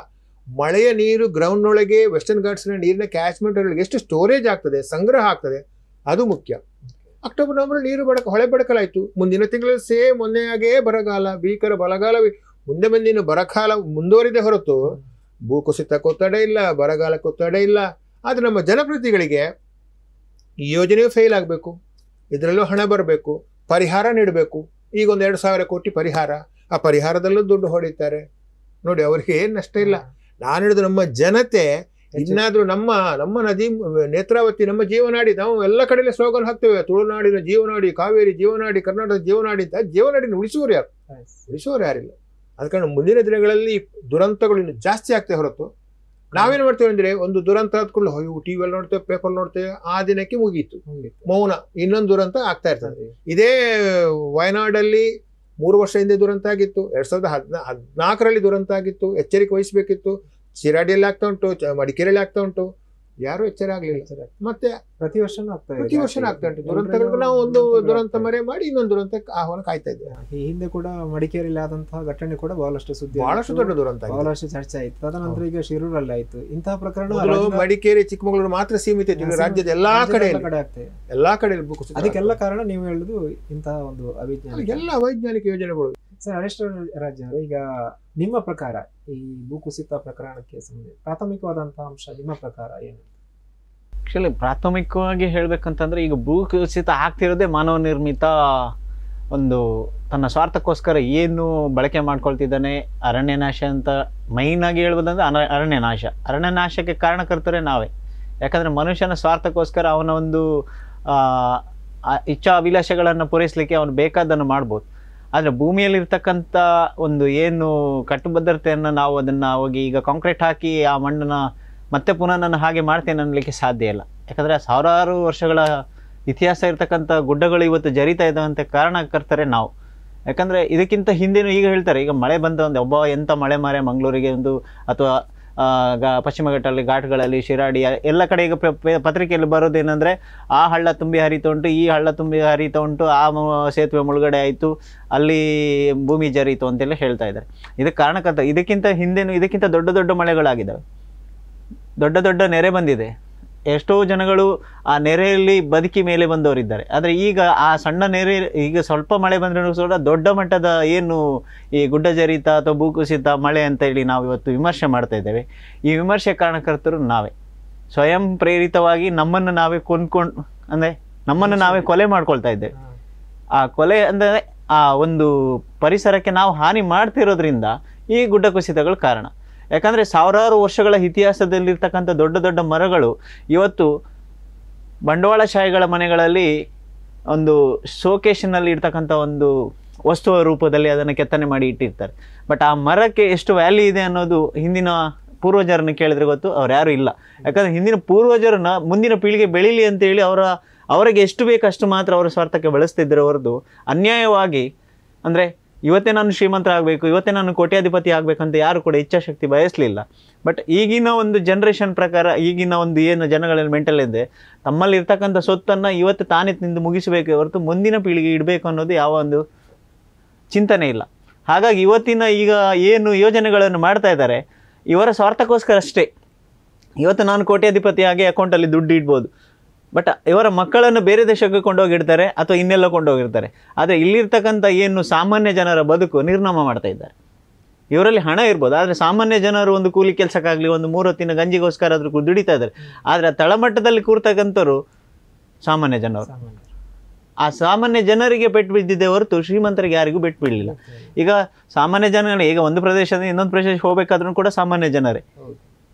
ಮಳೆಯ ನೀರು ಗ್ರೌಂಡ್ನೊಳಗೆ ವೆಸ್ಟರ್ನ್ ಘಾಟ್ಸ್ನ ನೀರಿನ ಕ್ಯಾಚ್ಮೆಂಟ್ ಎಷ್ಟು ಸ್ಟೋರೇಜ್ ಆಗ್ತದೆ ಸಂಗ್ರಹ ಆಗ್ತದೆ ಅದು ಮುಖ್ಯ ಅಕ್ಟೋಬರ್ ನವಂಬರ್ ನೀರು ಬಡಕ ಹೊಳೆ ಬಡಕಲಾಯಿತು ಮುಂದಿನ ತಿಂಗಳಲ್ಲಿ ಸೇಮ್ ಮೊನ್ನೆಯಾಗೇ ಬರಗಾಲ ಭೀಕರ ಬರಗಾಲ ಮುಂದೆ ಬಂದಿನ ಬರಗಾಲ ಮುಂದುವರಿದೇ ಹೊರತು ಭೂಕುಸಿತಕ್ಕೂ ತಡೆ ಇಲ್ಲ ಬರಗಾಲಕ್ಕೂ ತಡೆ ಇಲ್ಲ ಆದರೆ ನಮ್ಮ ಜನಪ್ರತಿಗಳಿಗೆ ಈ ಯೋಜನೆಯು ಫೇಲ್ ಆಗಬೇಕು ಇದರಲ್ಲೂ ಹಣ ಬರಬೇಕು ಪರಿಹಾರ ನೀಡಬೇಕು ಈಗ ಒಂದು ಎರಡು ಸಾವಿರ ಕೋಟಿ ಪರಿಹಾರ ಆ ಪರಿಹಾರದಲ್ಲೂ ದುಡ್ಡು ಹೊಡಿತಾರೆ ನೋಡಿ ಅವ್ರಿಗೆ ಏನು ನಷ್ಟ ಇಲ್ಲ ನಾನು ಹೇಳಿದ್ರು ನಮ್ಮ ಜನತೆ ಇನ್ನಾದರೂ ನಮ್ಮ ನಮ್ಮ ನದಿ ನೇತ್ರಾವತಿ ನಮ್ಮ ಜೀವನಾಡಿ ನಾವು ಎಲ್ಲ ಕಡೆಯಲ್ಲೇ ಸ್ಲೋಗನ್ ಹಾಕ್ತೇವೆ ತುಳುನಾಡಿನ ಜೀವನಾಡಿ ಕಾವೇರಿ ಜೀವನಾಡಿ ಕರ್ನಾಟಕದ ಜೀವನಾಡಿ ಅಂತ ಜೀವನಾಡಿನ ಉಳಿಸೋರು ಯಾರು ಉಳಿಸೋರು ಯಾರಿಲ್ಲ ಅದಕ್ಕೆ ಮುಂದಿನ ದಿನಗಳಲ್ಲಿ ದುರಂತಗಳು ಇನ್ನು ಜಾಸ್ತಿ ಆಗ್ತಾ ಹೊರತು ನಾವೇನು ಮಾಡ್ತೇವೆ ಅಂದರೆ ಒಂದು ದುರಂತ ಅದ್ಕೊಂಡು ಹೋಯ್ ಟಿ ವಿಯಲ್ಲಿ ನೋಡ್ತೇವೆ ಪೇಪರ್ ನೋಡ್ತೇವೆ ಆ ದಿನಕ್ಕೆ ಮುಗೀತು ಮೌನ ಇನ್ನೊಂದು ದುರಂತ ಆಗ್ತಾ ಇರ್ತದೆ ಇದೇ ವಯನಾಡಲ್ಲಿ ಮೂರು ವರ್ಷ ಹಿಂದೆ ದುರಂತ ಆಗಿತ್ತು ಎರಡು ಸಾವಿರದ ಹದಿನಾ ಹದಿನಾಲ್ಕರಲ್ಲಿ ದುರಂತ ಆಗಿತ್ತು ಎಚ್ಚರಿಕೆ ವಹಿಸಬೇಕಿತ್ತು ಶಿರಾಡಿಯಲ್ಲಿ ಆಗ್ತಾ ಉಂಟು ಮಡಿಕೇರಿಯಲ್ಲಿ ಆಗ್ತಾ ಉಂಟು ಯಾರು ಎಚ್ಚರ ಆಗ್ಲಿಲ್ಲ ಮತ್ತೆ ಪ್ರತಿ ವರ್ಷ ಪ್ರತಿ ವರ್ಷನೂ ಆಗ್ತಾ ಉಂಟು ನಾವು ಒಂದು ದುರಂತ ಮರೆ ಮಾಡಿ ಇನ್ನೊಂದು ದುರಂತ ಆಹ್ವಾನ ಕಾಯ್ತಾ ಇದ್ದೇವೆ ಈ ಹಿಂದೆ ಕೂಡ ಮಡಿಕೇರಿಯಲ್ಲಿ ಆದಂತಹ ಘಟನೆ ಕೂಡ ಬಹಳಷ್ಟು ಸುದ್ದಿ ಬಹಳಷ್ಟು ದೊಡ್ಡ ದುರಂತ ಬಹಳಷ್ಟು ಚರ್ಚೆ ಆಯ್ತು ತದನಂತರ ಈಗ ಶಿರೂರಲ್ಲಿ ಆಯ್ತು ಇಂತಹ ಪ್ರಕರಣ ಮಡಿಕೇರಿ ಚಿಕ್ಕಮಗಳೂರು ಮಾತ್ರ ಸೀಮಿತ ರಾಜ್ಯದ ಎಲ್ಲಾ ಕಡೆ ಕಡೆ ಆಗ್ತದೆ ಎಲ್ಲಾ ಕಡೆ ಅದಕ್ಕೆಲ್ಲ ಕಾರಣ ನೀವು ಹೇಳುದು ಇಂತಹ ಒಂದು ಅವಿಜ್ಞಾನಿಕ ಎಲ್ಲ ಅವೈಜ್ಞಾನಿಕ ಯೋಜನೆಗಳು ಸರ್ ಅರೆಸ್ಟ್ ರಾಜ್ಯ ಈಗ ನಿಮ್ಮ ಪ್ರಕಾರ ಈ ಭೂಕುಸಿತ ಪ್ರಕರಣಕ್ಕೆ ಸಂಬಂಧ ಪ್ರಾಥಮಿಕವಾದಂತಹ ಅಂಶ ನಿಮ್ಮ ಪ್ರಕಾರ ಏನು ಆ್ಯಕ್ಚುಲಿ ಪ್ರಾಥಮಿಕವಾಗಿ ಹೇಳ್ಬೇಕಂತಂದ್ರೆ ಈಗ ಭೂಕುಸಿತ ಆಗ್ತಿರೋದೇ ಮಾನವ ನಿರ್ಮಿತ ಒಂದು ತನ್ನ ಸ್ವಾರ್ಥಕ್ಕೋಸ್ಕರ ಏನು ಬಳಕೆ ಮಾಡ್ಕೊಳ್ತಿದ್ದಾನೆ ಅರಣ್ಯನಾಶ ಅಂತ ಮೈನ್ ಆಗಿ ಹೇಳ್ಬೋದಂದ್ರೆ ಅನ ಅರಣ್ಯನಾಶ ಅರಣ್ಯನಾಶಕ್ಕೆ ಕಾರಣಕರ್ತಾರೆ ನಾವೇ ಯಾಕಂದರೆ ಮನುಷ್ಯನ ಸ್ವಾರ್ಥಕ್ಕೋಸ್ಕರ ಅವನ ಒಂದು ಇಚ್ಛಾ ಅಭಿಲಾಷೆಗಳನ್ನು ಪೂರೈಸಲಿಕ್ಕೆ ಅವನು ಬೇಕಾದನ್ನು ಮಾಡ್ಬೋದು ಆದರೆ ಭೂಮಿಯಲ್ಲಿರ್ತಕ್ಕಂಥ ಒಂದು ಏನು ಕಟ್ಟುಬದ್ಧತೆಯನ್ನು ನಾವು ಅದನ್ನು ಹೋಗಿ ಈಗ ಕಾಂಕ್ರೀಟ್ ಹಾಕಿ ಆ ಮಣ್ಣನ್ನು ಮತ್ತೆ ಪುನಃ ನಾನು ಹಾಗೆ ಮಾಡ್ತೇನೆ ಅನ್ನಲಿಕ್ಕೆ ಸಾಧ್ಯ ಇಲ್ಲ ಯಾಕಂದರೆ ಸಾವಿರಾರು ವರ್ಷಗಳ ಇತಿಹಾಸ ಇರತಕ್ಕಂಥ ಗುಡ್ಡಗಳು ಇವತ್ತು ಜರಿತಾ ಕಾರಣ ಕರ್ತಾರೆ ನಾವು ಯಾಕಂದರೆ ಇದಕ್ಕಿಂತ ಹಿಂದೆನೂ ಈಗ ಹೇಳ್ತಾರೆ ಈಗ ಮಳೆ ಬಂದ ಒಂದು ಒಬ್ಬ ಎಂಥ ಮಳೆ ಮಾರೆ ಮಂಗಳೂರಿಗೆ ಒಂದು ಅಥವಾ ಪಶ್ಚಿಮ ಘಟ್ಟದಲ್ಲಿ ಘಾಟ್ಗಳಲ್ಲಿ ಶಿರಾಡಿ ಎಲ್ಲ ಕಡೆ ಈಗ ಪತ್ರಿಕೆಯಲ್ಲಿ ಬರೋದೇನೆಂದರೆ ಆ ಹಳ್ಳ ತುಂಬಿ ಹರಿತಾ ಉಂಟು ಈ ಹಳ್ಳ ತುಂಬಿ ಹರಿತಾ ಉಂಟು ಆ ಸೇತುವೆ ಮುಳುಗಡೆ ಆಯಿತು ಅಲ್ಲಿ ಭೂಮಿ ಜರಿತು ಅಂತೆಲ್ಲ ಹೇಳ್ತಾ ಇದ್ದಾರೆ ಇದಕ್ಕೆ ಕಾರಣಕ್ಕಂತ ಇದಕ್ಕಿಂತ ಹಿಂದೆನೂ ಇದಕ್ಕಿಂತ ದೊಡ್ಡ ದೊಡ್ಡ ಮಳೆಗಳಾಗಿದ್ದಾವೆ ದೊಡ್ಡ ದೊಡ್ಡ ನೆರೆ ಬಂದಿದೆ ಎಷ್ಟೋ ಜನಗಳು ಆ ನೆರೆಯಲ್ಲಿ ಬದುಕಿ ಮೇಲೆ ಬಂದವರಿದ್ದಾರೆ ಆದರೆ ಈಗ ಆ ಸಣ್ಣ ನೆರೆ ಈಗ ಸ್ವಲ್ಪ ಮಳೆ ಬಂದ್ರೂ ಕೂಡ ದೊಡ್ಡ ಮಟ್ಟದ ಏನು ಈ ಗುಡ್ಡ ಜರಿತ ಅಥವಾ ಭೂಕುಸಿತ ಮಳೆ ಅಂತ ನಾವು ಇವತ್ತು ವಿಮರ್ಶೆ ಮಾಡ್ತಾ ಇದ್ದೇವೆ ಈ ವಿಮರ್ಶೆ ಕಾರಣಕರ್ತರು ನಾವೇ ಸ್ವಯಂ ಪ್ರೇರಿತವಾಗಿ ನಮ್ಮನ್ನು ನಾವೇ ಕೊಂದ್ಕೊಂಡು ಅಂದರೆ ನಮ್ಮನ್ನು ನಾವೇ ಕೊಲೆ ಮಾಡ್ಕೊಳ್ತಾ ಇದ್ದೇವೆ ಆ ಕೊಲೆ ಅಂದರೆ ಆ ಒಂದು ಪರಿಸರಕ್ಕೆ ನಾವು ಹಾನಿ ಮಾಡ್ತಿರೋದ್ರಿಂದ ಈ ಗುಡ್ಡ ಕುಸಿತಗಳು ಕಾರಣ ಯಾಕಂದರೆ ಸಾವಿರಾರು ವರ್ಷಗಳ ಇತಿಹಾಸದಲ್ಲಿರ್ತಕ್ಕಂಥ ದೊಡ್ಡ ದೊಡ್ಡ ಮರಗಳು ಇವತ್ತು ಬಂಡವಾಳಶಾಹಿಗಳ ಮನೆಗಳಲ್ಲಿ ಒಂದು ಅಲ್ಲಿ ಇರ್ತಕ್ಕಂಥ ಒಂದು ವಸ್ತುವ ರೂಪದಲ್ಲಿ ಅದನ್ನು ಕೆತ್ತನೆ ಮಾಡಿ ಇಟ್ಟಿರ್ತಾರೆ ಬಟ್ ಆ ಮರಕ್ಕೆ ಎಷ್ಟು ವ್ಯಾಲ್ಯೂ ಇದೆ ಅನ್ನೋದು ಹಿಂದಿನ ಪೂರ್ವಜರನ್ನು ಕೇಳಿದ್ರೆ ಗೊತ್ತು ಅವ್ರು ಯಾರೂ ಇಲ್ಲ ಯಾಕಂದರೆ ಹಿಂದಿನ ಪೂರ್ವಜರನ್ನ ಮುಂದಿನ ಪೀಳಿಗೆ ಬೆಳೀಲಿ ಅಂತೇಳಿ ಅವರ ಅವರಿಗೆ ಎಷ್ಟು ಬೇಕಷ್ಟು ಮಾತ್ರ ಅವರ ಸ್ವಾರ್ಥಕ್ಕೆ ಬಳಸ್ತಿದ್ರೆ ಅವರದ್ದು ಅನ್ಯಾಯವಾಗಿ ಅಂದರೆ ಇವತ್ತೇ ನಾನು ಶ್ರೀಮಂತರ ಆಗಬೇಕು ಇವತ್ತೇ ನಾನು ಕೋಟ್ಯಾಧಿಪತಿ ಆಗಬೇಕಂತ ಯಾರು ಕೂಡ ಇಚ್ಛಾಶಕ್ತಿ ಬಯಸಲಿಲ್ಲ ಬಟ್ ಈಗಿನ ಒಂದು ಜನ್ರೇಷನ್ ಪ್ರಕಾರ ಈಗಿನ ಒಂದು ಏನು ಜನಗಳಲ್ಲಿ ಮೆಂಟಲ್ ಇದೆ ತಮ್ಮಲ್ಲಿ ಇರ್ತಕ್ಕಂಥ ಸೊತ್ತನ್ನು ಇವತ್ತು ತಾನೇ ತಿಂದು ಮುಗಿಸಬೇಕು ಹೊರತು ಮುಂದಿನ ಪೀಳಿಗೆ ಇಡಬೇಕು ಅನ್ನೋದು ಯಾವ ಒಂದು ಚಿಂತನೆ ಇಲ್ಲ ಹಾಗಾಗಿ ಇವತ್ತಿನ ಈಗ ಏನು ಯೋಜನೆಗಳನ್ನು ಮಾಡ್ತಾ ಇದ್ದಾರೆ ಇವರ ಸ್ವಾರ್ಥಕ್ಕೋಸ್ಕರ ಅಷ್ಟೇ ಇವತ್ತು ನಾನು ಕೋಟ್ಯಾಧಿಪತಿ ಆಗಿ ಅಕೌಂಟಲ್ಲಿ ದುಡ್ಡು ಇಡ್ಬೋದು ಬಟ್ ಇವರ ಮಕ್ಕಳನ್ನು ಬೇರೆ ದೇಶಕ್ಕೆ ಕೊಂಡೋಗಿರ್ತಾರೆ ಅಥವಾ ಇನ್ನೆಲ್ಲ ಕೊಂಡೋಗಿರ್ತಾರೆ ಆದರೆ ಇಲ್ಲಿರ್ತಕ್ಕಂಥ ಏನು ಸಾಮಾನ್ಯ ಜನರ ಬದುಕು ನಿರ್ನಾಮ ಮಾಡ್ತಾ ಇದ್ದಾರೆ ಇವರಲ್ಲಿ ಹಣ ಇರ್ಬೋದು ಆದರೆ ಸಾಮಾನ್ಯ ಜನರು ಒಂದು ಕೂಲಿ ಕೆಲಸಕ್ಕಾಗಲಿ ಒಂದು ಮೂರು ಹೊತ್ತಿನ ಗಂಜಿಗೋಸ್ಕರ ಆದರೂ ದುಡಿತಾ ಇದ್ದಾರೆ ಆದರೆ ತಳಮಟ್ಟದಲ್ಲಿ ಕೂರ್ತಕ್ಕಂಥವ್ರು ಸಾಮಾನ್ಯ ಜನರು ಆ ಸಾಮಾನ್ಯ ಜನರಿಗೆ ಪೆಟ್ಟು ಬಿದ್ದಿದ್ದೆ ಹೊರತು ಶ್ರೀಮಂತರಿಗೆ ಯಾರಿಗೂ ಬೆಟ್ಟು ಬೀಳಲಿಲ್ಲ ಈಗ ಸಾಮಾನ್ಯ ಜನಗಳೇ ಈಗ ಒಂದು ಪ್ರದೇಶದಿಂದ ಇನ್ನೊಂದು ಪ್ರದೇಶಕ್ಕೆ ಹೋಗಬೇಕಾದ್ರೂ ಕೂಡ ಸಾಮಾನ್ಯ ಜನರೇ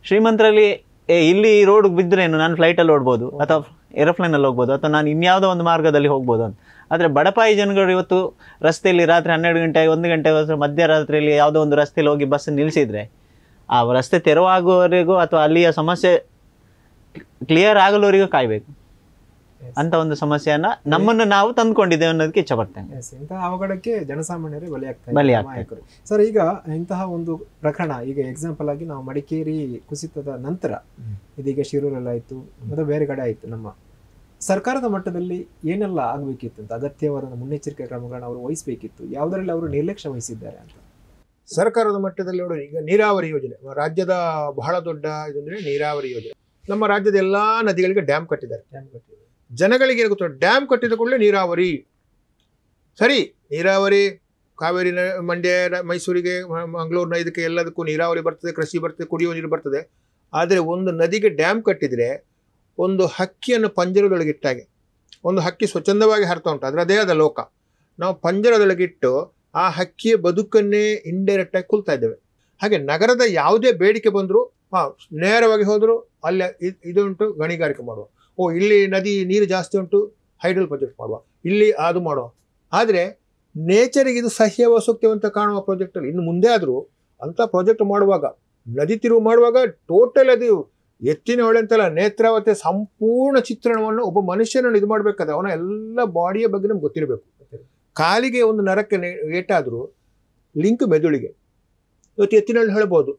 ಶ್ರೀಮಂತರಲ್ಲಿ ಏ ಇಲ್ಲಿ ರೋಡ್ ಬಿದ್ದರೇನು ನಾನು ಫ್ಲೈಟಲ್ಲಿ ಓಡ್ಬೋದು ಅಥವಾ ಏರೋಪ್ಲೇನಲ್ಲಿ ಹೋಗ್ಬೋದು ಅಥವಾ ನಾನು ಇನ್ಯಾವುದೋ ಒಂದು ಮಾರ್ಗದಲ್ಲಿ ಹೋಗ್ಬೋದು ಅಂತ ಆದರೆ ಬಡಪಾಯಿ ಜನಗಳು ಇವತ್ತು ರಸ್ತೆಯಲ್ಲಿ ರಾತ್ರಿ ಹನ್ನೆರಡು ಗಂಟೆ ಒಂದು ಗಂಟೆ ಮಧ್ಯರಾತ್ರಿಯಲ್ಲಿ ಯಾವುದೋ ಒಂದು ರಸ್ತೆಯಲ್ಲಿ ಹೋಗಿ ಬಸ್ ನಿಲ್ಲಿಸಿದರೆ ಆ ರಸ್ತೆ ತೆರವಾಗುವವರೆಗೂ ಅಥವಾ ಅಲ್ಲಿಯ ಸಮಸ್ಯೆ ಕ್ಲಿಯರ್ ಆಗಲೋರಿಗೂ ಕಾಯಬೇಕು ಅಂತ ಒಂದು ಸಮಸ್ಯೆಯನ್ನ ನಮ್ಮನ್ನು ನಾವು ತಂದುಕೊಂಡಿದ್ದೇವೆ ಅನ್ನೋದಕ್ಕೆ ಪಡ್ತೇನೆ ಇಂತಹ ಅವಘಡಕ್ಕೆ ಜನಸಾಮಾನ್ಯರೇ ಬಲಿಯಾಗ್ತಾರೆ ಸರ್ ಈಗ ಇಂತಹ ಒಂದು ಪ್ರಕರಣ ಈಗ ಎಕ್ಸಾಂಪಲ್ ಆಗಿ ನಾವು ಮಡಿಕೇರಿ ಕುಸಿತದ ನಂತರ ಇದೀಗ ಆಯ್ತು ಮತ್ತು ಬೇರೆ ಕಡೆ ಆಯ್ತು ನಮ್ಮ ಸರ್ಕಾರದ ಮಟ್ಟದಲ್ಲಿ ಏನೆಲ್ಲ ಆಗಬೇಕಿತ್ತು ಅಂತ ಅಗತ್ಯವಾದ ಮುನ್ನೆಚ್ಚರಿಕೆ ಕ್ರಮಗಳನ್ನು ಅವರು ವಹಿಸಬೇಕಿತ್ತು ಯಾವುದರಲ್ಲಿ ಅವರು ನಿರ್ಲಕ್ಷ್ಯ ವಹಿಸಿದ್ದಾರೆ ಅಂತ ಸರ್ಕಾರದ ಮಟ್ಟದಲ್ಲಿ ನೋಡಿ ಈಗ ನೀರಾವರಿ ಯೋಜನೆ ರಾಜ್ಯದ ಬಹಳ ದೊಡ್ಡ ಇದಂದ್ರೆ ನೀರಾವರಿ ಯೋಜನೆ ನಮ್ಮ ರಾಜ್ಯದ ಎಲ್ಲಾ ನದಿಗಳಿಗೆ ಡ್ಯಾಮ್ ಕಟ್ಟಿದ್ದಾರೆ ಡ್ಯಾಮ್ ಕಟ್ಟಿದ್ದಾರೆ ಜನಗಳಿಗೆ ಏನು ಗೊತ್ತು ಡ್ಯಾಮ್ ಕಟ್ಟಿದ ಕೂಡಲೇ ನೀರಾವರಿ ಸರಿ ನೀರಾವರಿ ಕಾವೇರಿ ಮಂಡ್ಯ ಮೈಸೂರಿಗೆ ಮಂಗಳೂರಿನ ಇದಕ್ಕೆ ಎಲ್ಲದಕ್ಕೂ ನೀರಾವರಿ ಬರ್ತದೆ ಕೃಷಿ ಬರ್ತದೆ ಕುಡಿಯುವ ನೀರು ಬರ್ತದೆ ಆದರೆ ಒಂದು ನದಿಗೆ ಡ್ಯಾಮ್ ಕಟ್ಟಿದರೆ ಒಂದು ಹಕ್ಕಿಯನ್ನು ಪಂಜರದೊಳಗಿಟ್ಟಾಗೆ ಒಂದು ಹಕ್ಕಿ ಸ್ವಚ್ಛಂದವಾಗಿ ಹರ್ತಾ ಉಂಟು ಅದರ ಅದೇ ಆದ ಲೋಕ ನಾವು ಪಂಜರದೊಳಗಿಟ್ಟು ಆ ಹಕ್ಕಿಯ ಬದುಕನ್ನೇ ಇಂಡೈರೆಕ್ಟಾಗಿ ಕುಲ್ತಾ ಇದ್ದೇವೆ ಹಾಗೆ ನಗರದ ಯಾವುದೇ ಬೇಡಿಕೆ ಬಂದರೂ ಹಾಂ ನೇರವಾಗಿ ಹೋದರೂ ಅಲ್ಲೇ ಇದು ಉಂಟು ಗಣಿಗಾರಿಕೆ ಮಾಡುವ ಓ ಇಲ್ಲಿ ನದಿ ನೀರು ಜಾಸ್ತಿ ಉಂಟು ಹೈಡ್ರೋಲ್ ಪ್ರಾಜೆಕ್ಟ್ ಮಾಡುವ ಇಲ್ಲಿ ಅದು ಮಾಡುವ ಆದರೆ ನೇಚರಿಗೆ ಇದು ಸಹ್ಯವ ಅಂತ ಕಾಣುವ ಪ್ರಾಜೆಕ್ಟಲ್ಲಿ ಇನ್ನು ಮುಂದೆ ಆದರೂ ಅಂಥ ಪ್ರಾಜೆಕ್ಟ್ ಮಾಡುವಾಗ ನದಿ ತಿರುವು ಮಾಡುವಾಗ ಟೋಟಲ್ ಅದು ಎತ್ತಿನ ಹೊಳೆ ಅಂತಲ್ಲ ನೇತ್ರಾವತಿ ಸಂಪೂರ್ಣ ಚಿತ್ರಣವನ್ನು ಒಬ್ಬ ಮನುಷ್ಯನನ್ನು ಇದು ಮಾಡಬೇಕಾದ್ರೆ ಅವನ ಎಲ್ಲ ಬಾಡಿಯ ಬಗ್ಗೆ ನಮ್ಗೆ ಗೊತ್ತಿರಬೇಕು ಕಾಲಿಗೆ ಒಂದು ನರಕ್ಕೆ ಏಟಾದರೂ ಲಿಂಕ್ ಮೆದುಳಿಗೆ ಇವತ್ತು ಎತ್ತಿನಲ್ಲಿ ಹೇಳ್ಬೋದು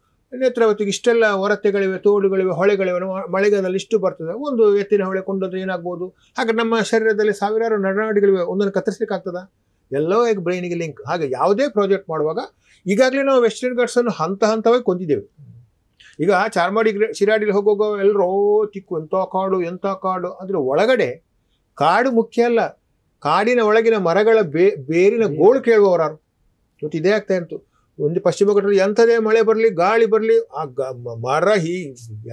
ಅವತ್ತಿಗೆ ಇಷ್ಟೆಲ್ಲ ಹೊರತೆಗಳಿವೆ ತೋಡುಗಳಿವೆ ಹೊಳೆಗಳಿವೆ ಮಳೆಗಾಲದಲ್ಲಿ ಇಷ್ಟು ಬರ್ತದೆ ಒಂದು ಎತ್ತಿನ ಹೊಳೆ ಕೊಂಡೋದ್ರೆ ಏನಾಗ್ಬೋದು ಹಾಗೆ ನಮ್ಮ ಶರೀರದಲ್ಲಿ ಸಾವಿರಾರು ನಡನಾಡಿಗಳಿವೆ ಒಂದನ್ನು ಕತ್ತರಿಸಲಿಕ್ಕಾಗ್ತದ ಎಲ್ಲೋ ಈಗ ಬ್ರೈನಿಗೆ ಲಿಂಕ್ ಹಾಗೆ ಯಾವುದೇ ಪ್ರಾಜೆಕ್ಟ್ ಮಾಡುವಾಗ ಈಗಾಗಲೇ ನಾವು ವೆಸ್ಟರ್ನ್ ಗಾಟ್ಸನ್ನು ಹಂತ ಹಂತವಾಗಿ ಕೊಂದಿದ್ದೇವೆ ಈಗ ಚಾರ್ಮಾಡಿ ಶಿರಾಡಿಲಿ ಹೋಗೋ ಎಲ್ಲರೂ ತಿಕ್ಕು ಎಂಥ ಕಾಡು ಎಂಥ ಕಾಡು ಅಂದರೆ ಒಳಗಡೆ ಕಾಡು ಮುಖ್ಯ ಅಲ್ಲ ಕಾಡಿನ ಒಳಗಿನ ಮರಗಳ ಬೇ ಬೇರಿನ ಗೋಳು ಕೇಳುವವರಾರು ಇವತ್ತು ಇದೇ ಆಗ್ತಾ ಇತ್ತು ಒಂದು ಪಶ್ಚಿಮ ಘಟ್ಟದಲ್ಲಿ ಎಂಥದೇ ಮಳೆ ಬರಲಿ ಗಾಳಿ ಬರಲಿ ಆ ಗ ಮರ ಹೀ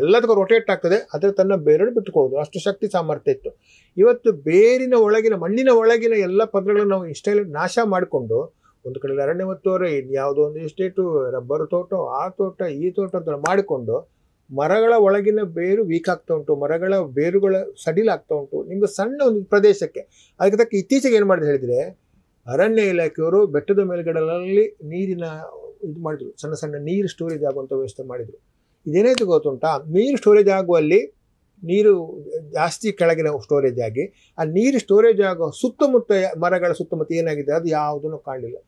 ಎಲ್ಲದಕ್ಕೂ ರೊಟೇಟ್ ಆಗ್ತದೆ ಅದರ ತನ್ನ ಬೇರನ್ನು ಬಿಟ್ಟುಕೊಳ್ಳೋದು ಅಷ್ಟು ಶಕ್ತಿ ಸಾಮರ್ಥ್ಯ ಇತ್ತು ಇವತ್ತು ಬೇರಿನ ಒಳಗಿನ ಮಣ್ಣಿನ ಒಳಗಿನ ಎಲ್ಲ ಪದರಗಳನ್ನು ನಾವು ಇಷ್ಟೇ ನಾಶ ಮಾಡಿಕೊಂಡು ಒಂದು ಕಡೆ ಅರಣ್ಯ ಒತ್ತುವರೆ ಯಾವುದೋ ಒಂದು ಎಸ್ಟೇಟು ರಬ್ಬರ್ ತೋಟ ಆ ತೋಟ ಈ ತೋಟ ಅಂತ ಮಾಡಿಕೊಂಡು ಮರಗಳ ಒಳಗಿನ ಬೇರು ವೀಕ್ ಆಗ್ತಾ ಉಂಟು ಮರಗಳ ಬೇರುಗಳ ಸಡಿಲಾಗ್ತಾ ಉಂಟು ನಿಮಗೆ ಸಣ್ಣ ಒಂದು ಪ್ರದೇಶಕ್ಕೆ ಅದಕ್ಕೆ ತಕ್ಕ ಇತ್ತೀಚೆಗೆ ಏನು ಮಾಡಿದೆ ಹೇಳಿದರೆ ಅರಣ್ಯ ಇಲಾಖೆಯವರು ಬೆಟ್ಟದ ಮೇಲುಗಡಲಲ್ಲಿ ನೀರಿನ ಇದು ಮಾಡಿದರು ಸಣ್ಣ ಸಣ್ಣ ನೀರು ಸ್ಟೋರೇಜ್ ಆಗುವಂಥ ವ್ಯವಸ್ಥೆ ಮಾಡಿದರು ಇದೇನಾಯಿತು ಗೊತ್ತುಂಟಾ ನೀರು ಸ್ಟೋರೇಜ್ ಆಗುವಲ್ಲಿ ನೀರು ಜಾಸ್ತಿ ಕೆಳಗಿನ ಸ್ಟೋರೇಜ್ ಆಗಿ ಆ ನೀರು ಸ್ಟೋರೇಜ್ ಆಗೋ ಸುತ್ತಮುತ್ತ ಮರಗಳ ಸುತ್ತಮುತ್ತ ಏನಾಗಿದೆ ಅದು ಯಾವುದನ್ನು ಕಾಣಲಿಲ್ಲ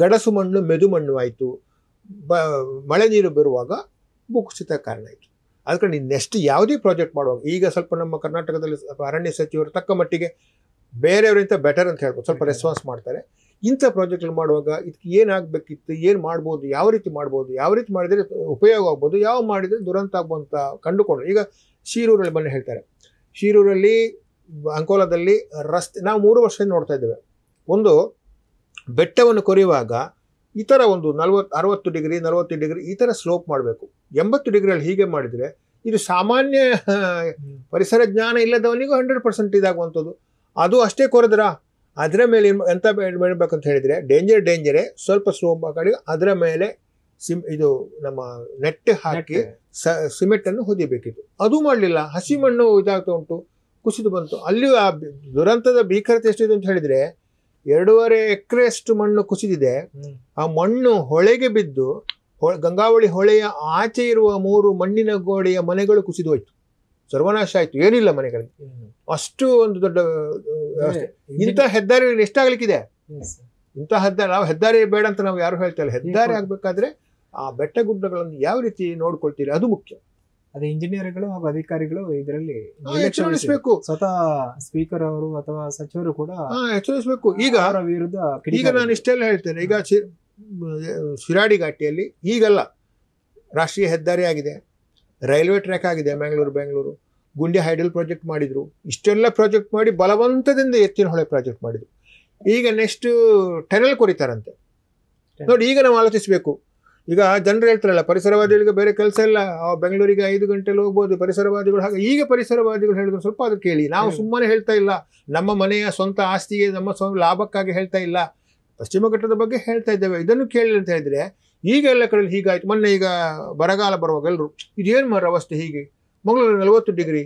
ಗಡಸು ಮಣ್ಣು ಮೆದು ಮಣ್ಣು ಆಯಿತು ಬ ಮಳೆ ನೀರು ಬರುವಾಗ ಭೂಕುಸಿತ ಕಾರಣ ಆಯಿತು ಅದಕ್ಕೆ ನೆಕ್ಸ್ಟ್ ಯಾವುದೇ ಪ್ರಾಜೆಕ್ಟ್ ಮಾಡುವಾಗ ಈಗ ಸ್ವಲ್ಪ ನಮ್ಮ ಕರ್ನಾಟಕದಲ್ಲಿ ಅರಣ್ಯ ಸಚಿವರು ತಕ್ಕ ಮಟ್ಟಿಗೆ ಬೇರೆಯವರಿಂದ ಬೆಟರ್ ಅಂತ ಹೇಳ್ಬೋದು ಸ್ವಲ್ಪ ರೆಸ್ಪಾನ್ಸ್ ಮಾಡ್ತಾರೆ ಇಂಥ ಪ್ರಾಜೆಕ್ಟ್ಗಳು ಮಾಡುವಾಗ ಇದಕ್ಕೆ ಏನು ಏನು ಮಾಡ್ಬೋದು ಯಾವ ರೀತಿ ಮಾಡ್ಬೋದು ಯಾವ ರೀತಿ ಮಾಡಿದರೆ ಉಪಯೋಗ ಆಗ್ಬೋದು ಯಾವ ಮಾಡಿದರೆ ದುರಂತ ಆಗುವಂಥ ಅಂತ ಕಂಡುಕೊಂಡ್ರು ಈಗ ಶಿರೂರಲ್ಲಿ ಬನ್ನಿ ಹೇಳ್ತಾರೆ ಶಿರೂರಲ್ಲಿ ಅಂಕೋಲದಲ್ಲಿ ರಸ್ತೆ ನಾವು ಮೂರು ವರ್ಷದಿಂದ ನೋಡ್ತಾ ಇದ್ದೇವೆ ಒಂದು ಬೆಟ್ಟವನ್ನು ಕೊರೆಯುವಾಗ ಈ ಥರ ಒಂದು ನಲ್ವತ್ತು ಅರವತ್ತು ಡಿಗ್ರಿ ನಲವತ್ತು ಡಿಗ್ರಿ ಈ ಥರ ಸ್ಲೋಪ್ ಮಾಡಬೇಕು ಎಂಬತ್ತು ಡಿಗ್ರಿಯಲ್ಲಿ ಹೀಗೆ ಮಾಡಿದರೆ ಇದು ಸಾಮಾನ್ಯ ಪರಿಸರ ಜ್ಞಾನ ಇಲ್ಲದವನಿಗೂ ಹಂಡ್ರೆಡ್ ಪರ್ಸೆಂಟ್ ಇದಾಗುವಂಥದ್ದು ಅದು ಅಷ್ಟೇ ಕೊರೆದ್ರಾ ಅದರ ಮೇಲೆ ಏನು ಎಂಥ ಮಾಡಬೇಕಂತ ಹೇಳಿದರೆ ಡೇಂಜರ್ ಡೇಂಜರೇ ಸ್ವಲ್ಪ ಸ್ಲೋ ಮಾಡಿ ಅದರ ಮೇಲೆ ಸಿಮ್ ಇದು ನಮ್ಮ ನೆಟ್ ಹಾಕಿ ಸ ಸಿಮೆಂಟನ್ನು ಹೊದಿಬೇಕಿತ್ತು ಅದು ಮಾಡಲಿಲ್ಲ ಹಸಿ ಮಣ್ಣು ಇದಾಗ್ತಾ ಉಂಟು ಕುಸಿದು ಬಂತು ಅಲ್ಲಿಯೂ ಆ ದುರಂತದ ಭೀಕರತೆ ಎಷ್ಟಿದೆ ಅಂತ ಹೇಳಿದರೆ ಎರಡೂವರೆ ಎಕರೆಯಷ್ಟು ಮಣ್ಣು ಕುಸಿದಿದೆ ಆ ಮಣ್ಣು ಹೊಳೆಗೆ ಬಿದ್ದು ಗಂಗಾವಳಿ ಹೊಳೆಯ ಆಚೆ ಇರುವ ಮೂರು ಮಣ್ಣಿನ ಗೋಡೆಯ ಮನೆಗಳು ಕುಸಿದು ಹೋಯ್ತು ಸರ್ವನಾಶ ಆಯ್ತು ಏನಿಲ್ಲ ಮನೆಗಳಲ್ಲಿ ಅಷ್ಟು ಒಂದು ದೊಡ್ಡ ವ್ಯವಸ್ಥೆ ಇಂಥ ಹೆದ್ದಾರಿಗಳು ಎಷ್ಟಾಗಲಿಕ್ಕಿದೆ ಇಂಥ ಹೆದ್ದಾರಿ ನಾವು ಹೆದ್ದಾರಿ ಬೇಡ ಅಂತ ನಾವು ಯಾರು ಹೇಳ್ತಾ ಇಲ್ಲ ಹೆದ್ದಾರಿ ಆಗಬೇಕಾದ್ರೆ ಆ ಬೆಟ್ಟ ಗುಡ್ಡಗಳನ್ನು ಯಾವ ರೀತಿ ನೋಡ್ಕೊಳ್ತೀರಿ ಅದು ಮುಖ್ಯ ಅದೇ ಇಂಜಿನಿಯರ್ಗಳು ಹಾಗೂ ಅಧಿಕಾರಿಗಳು ಇದರಲ್ಲಿ ಎಚ್ಚರಿಸಬೇಕು ಸ್ವತಃ ಸ್ಪೀಕರ್ ಅವರು ಅಥವಾ ಸಚಿವರು ಕೂಡ ಎಚ್ಚರಿಸಬೇಕು ಈಗ ವಿರುದ್ಧ ಈಗ ನಾನು ಇಷ್ಟೆಲ್ಲ ಹೇಳ್ತೇನೆ ಈಗ ಶಿರಾಡಿ ಘಾಟಿಯಲ್ಲಿ ಈಗಲ್ಲ ರಾಷ್ಟ್ರೀಯ ಹೆದ್ದಾರಿ ಆಗಿದೆ ರೈಲ್ವೆ ಟ್ರ್ಯಾಕ್ ಆಗಿದೆ ಮ್ಯಾಂಗ್ಳೂರು ಬೆಂಗಳೂರು ಗುಂಡಿ ಹೈಡಲ್ ಪ್ರಾಜೆಕ್ಟ್ ಮಾಡಿದರು ಇಷ್ಟೆಲ್ಲ ಪ್ರಾಜೆಕ್ಟ್ ಮಾಡಿ ಬಲವಂತದಿಂದ ಎತ್ತಿನ ಹೊಳೆ ಪ್ರಾಜೆಕ್ಟ್ ಮಾಡಿದರು ಈಗ ನೆಕ್ಸ್ಟು ಟೆನಲ್ ಕೊರಿತಾರಂತೆ ನೋಡಿ ಈಗ ನಾವು ಆಲೋಚಿಸಬೇಕು ಈಗ ಜನರು ಹೇಳ್ತಾರಲ್ಲ ಪರಿಸರವಾದಿಗಳಿಗೆ ಬೇರೆ ಕೆಲಸ ಇಲ್ಲ ಬೆಂಗಳೂರಿಗೆ ಐದು ಗಂಟೆಲಿ ಹೋಗ್ಬೋದು ಪರಿಸರವಾದಿಗಳು ಹಾಗೆ ಈಗ ಪರಿಸರವಾದಿಗಳು ಹೇಳಿದ್ರು ಸ್ವಲ್ಪ ಅದು ಕೇಳಿ ನಾವು ಸುಮ್ಮನೆ ಹೇಳ್ತಾ ಇಲ್ಲ ನಮ್ಮ ಮನೆಯ ಸ್ವಂತ ಆಸ್ತಿಗೆ ನಮ್ಮ ಸ್ವ ಲಾಭಕ್ಕಾಗಿ ಹೇಳ್ತಾ ಇಲ್ಲ ಪಶ್ಚಿಮ ಘಟ್ಟದ ಬಗ್ಗೆ ಹೇಳ್ತಾ ಇದ್ದೇವೆ ಇದನ್ನು ಕೇಳಿ ಅಂತ ಹೇಳಿದ್ರೆ ಈಗ ಎಲ್ಲ ಕಡೆಯಲ್ಲಿ ಹೀಗಾಯಿತು ಮೊನ್ನೆ ಈಗ ಬರಗಾಲ ಬರುವಾಗ ಎಲ್ಲರೂ ಇದೇನು ಮರ ಅವಸ್ಥೆ ಹೀಗೆ ಮಂಗಳೂರು ನಲವತ್ತು ಡಿಗ್ರಿ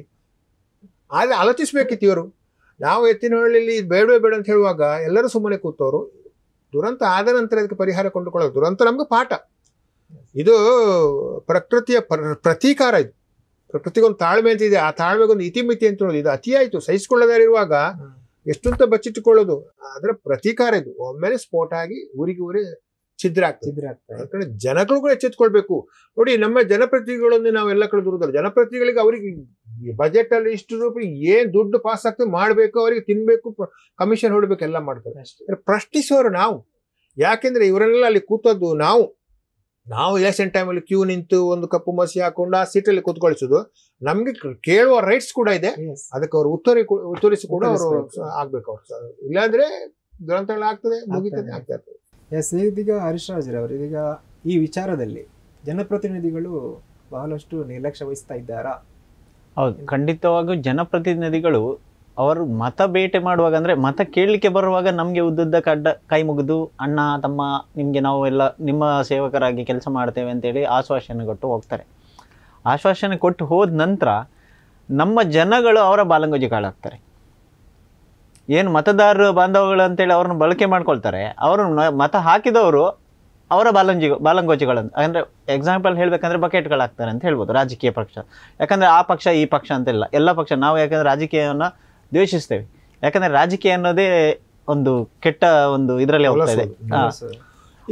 ಆದರೆ ಆಲೋಚಿಸ್ಬೇಕಿತ್ತು ಇವರು ನಾವು ಎತ್ತಿನಹಳ್ಳಿಯಲ್ಲಿ ಬೇಡವೇ ಬೇಡ ಅಂತ ಹೇಳುವಾಗ ಎಲ್ಲರೂ ಸುಮ್ಮನೆ ಕೂತವರು ದುರಂತ ಆದ ನಂತರ ಅದಕ್ಕೆ ಪರಿಹಾರ ಕೊಂಡುಕೊಳ್ಳೋದು ದುರಂತ ನಮಗೆ ಪಾಠ ಇದು ಪ್ರಕೃತಿಯ ಪ್ರತೀಕಾರ ಇದು ಪ್ರಕೃತಿಗೊಂದು ತಾಳ್ಮೆ ಅಂತ ಇದೆ ಆ ತಾಳ್ಮೆಗೊಂದು ಇತಿಮಿತಿ ಅಂತ ಹೇಳೋದು ಇದು ಅತಿಯಾಯಿತು ಇರುವಾಗ ಎಷ್ಟಂತ ಬಚ್ಚಿಟ್ಟುಕೊಳ್ಳೋದು ಅದರ ಪ್ರತೀಕಾರ ಇದು ಒಮ್ಮೆಲೆ ಸ್ಫೋಟ ಆಗಿ ಊರಿಗೆ ಊರಿ ಛಿದ್ರ ಆಗ್ತದೆ ಜನಗಳು ಕೂಡ ಎಚ್ಚೆತ್ಕೊಳ್ಬೇಕು ನೋಡಿ ನಮ್ಮ ಜನಪ್ರತಿನಿಧಿಗಳನ್ನು ನಾವೆಲ್ಲ ಕಡೆ ದೂರದಲ್ಲ ಜನಪ್ರತಿನಿಧಿಗಳಿಗೆ ಅವರಿಗೆ ಬಜೆಟ್ ಅಲ್ಲಿ ಇಷ್ಟು ರೂಪಾಯಿ ಏನ್ ದುಡ್ಡು ಪಾಸ್ ಆಗ್ತದೆ ಮಾಡಬೇಕು ಅವರಿಗೆ ತಿನ್ಬೇಕು ಕಮಿಷನ್ ಹೊಡಬೇಕು ಎಲ್ಲ ಮಾಡ್ತಾರೆ ಪ್ರಶ್ನಿಸೋರು ನಾವು ಯಾಕೆಂದ್ರೆ ಇವರೆಲ್ಲ ಅಲ್ಲಿ ಕೂತದ್ದು ನಾವು ನಾವು ಎಲೆಕ್ಷನ್ ಟೈಮಲ್ಲಿ ಕ್ಯೂ ನಿಂತು ಒಂದು ಕಪ್ಪು ಮಸಿ ಹಾಕೊಂಡು ಆ ಸೀಟಲ್ಲಿ ಕೂತ್ಕೊಳಿಸೋದು ನಮಗೆ ಕೇಳುವ ರೈಟ್ಸ್ ಕೂಡ ಇದೆ ಅದಕ್ಕೆ ಅವರು ಉತ್ತರಿ ಉತ್ತರಿಸಿ ಕೂಡ ಅವರು ಆಗ್ಬೇಕು ಅವ್ರು ಇಲ್ಲಾಂದ್ರೆ ಆಗ್ತದೆ ಮುಗಿತದೆ ಆಗ್ತಾ ಇರ್ತದೆ ಎಸ್ ಇದೀಗ ಅವರು ಇದೀಗ ಈ ವಿಚಾರದಲ್ಲಿ ಜನಪ್ರತಿನಿಧಿಗಳು ಬಹಳಷ್ಟು ನಿರ್ಲಕ್ಷ್ಯ ವಹಿಸ್ತಾ ಇದ್ದಾರಾ ಹೌದು ಖಂಡಿತವಾಗೂ ಜನಪ್ರತಿನಿಧಿಗಳು ಅವರು ಮತ ಬೇಟೆ ಮಾಡುವಾಗ ಅಂದರೆ ಮತ ಕೇಳಲಿಕ್ಕೆ ಬರುವಾಗ ನಮಗೆ ಉದ್ದುದ್ದ ಕಡ್ಡ ಕೈ ಮುಗಿದು ಅಣ್ಣ ತಮ್ಮ ನಿಮಗೆ ನಾವು ಎಲ್ಲ ನಿಮ್ಮ ಸೇವಕರಾಗಿ ಕೆಲಸ ಮಾಡ್ತೇವೆ ಅಂತೇಳಿ ಆಶ್ವಾಸನೆ ಕೊಟ್ಟು ಹೋಗ್ತಾರೆ ಆಶ್ವಾಸನೆ ಕೊಟ್ಟು ಹೋದ ನಂತರ ನಮ್ಮ ಜನಗಳು ಅವರ ಬಾಲಂಗೋಜಿ ಕಾಳಾಗ್ತಾರೆ ಏನು ಮತದಾರರು ಬಾಂಧವಗಳು ಅಂತೇಳಿ ಅವ್ರನ್ನ ಬಳಕೆ ಮಾಡ್ಕೊಳ್ತಾರೆ ಅವರು ಮತ ಹಾಕಿದವರು ಅವರ ಬಾಲಂಜಿ ಬಾಲಂಗೋಜಿಗಳನ್ನು ಅಂದರೆ ಎಕ್ಸಾಂಪಲ್ ಹೇಳಬೇಕಂದ್ರೆ ಬಕೆಟ್ಗಳಾಗ್ತಾರೆ ಅಂತ ಹೇಳ್ಬೋದು ರಾಜಕೀಯ ಪಕ್ಷ ಯಾಕಂದರೆ ಆ ಪಕ್ಷ ಈ ಪಕ್ಷ ಇಲ್ಲ ಎಲ್ಲ ಪಕ್ಷ ನಾವು ಯಾಕಂದರೆ ರಾಜಕೀಯವನ್ನು ದ್ವೇಷಿಸ್ತೇವೆ ಯಾಕಂದರೆ ರಾಜಕೀಯ ಅನ್ನೋದೇ ಒಂದು ಕೆಟ್ಟ ಒಂದು ಇದರಲ್ಲಿ ಹೋಗ್ತಾ ಇದೆ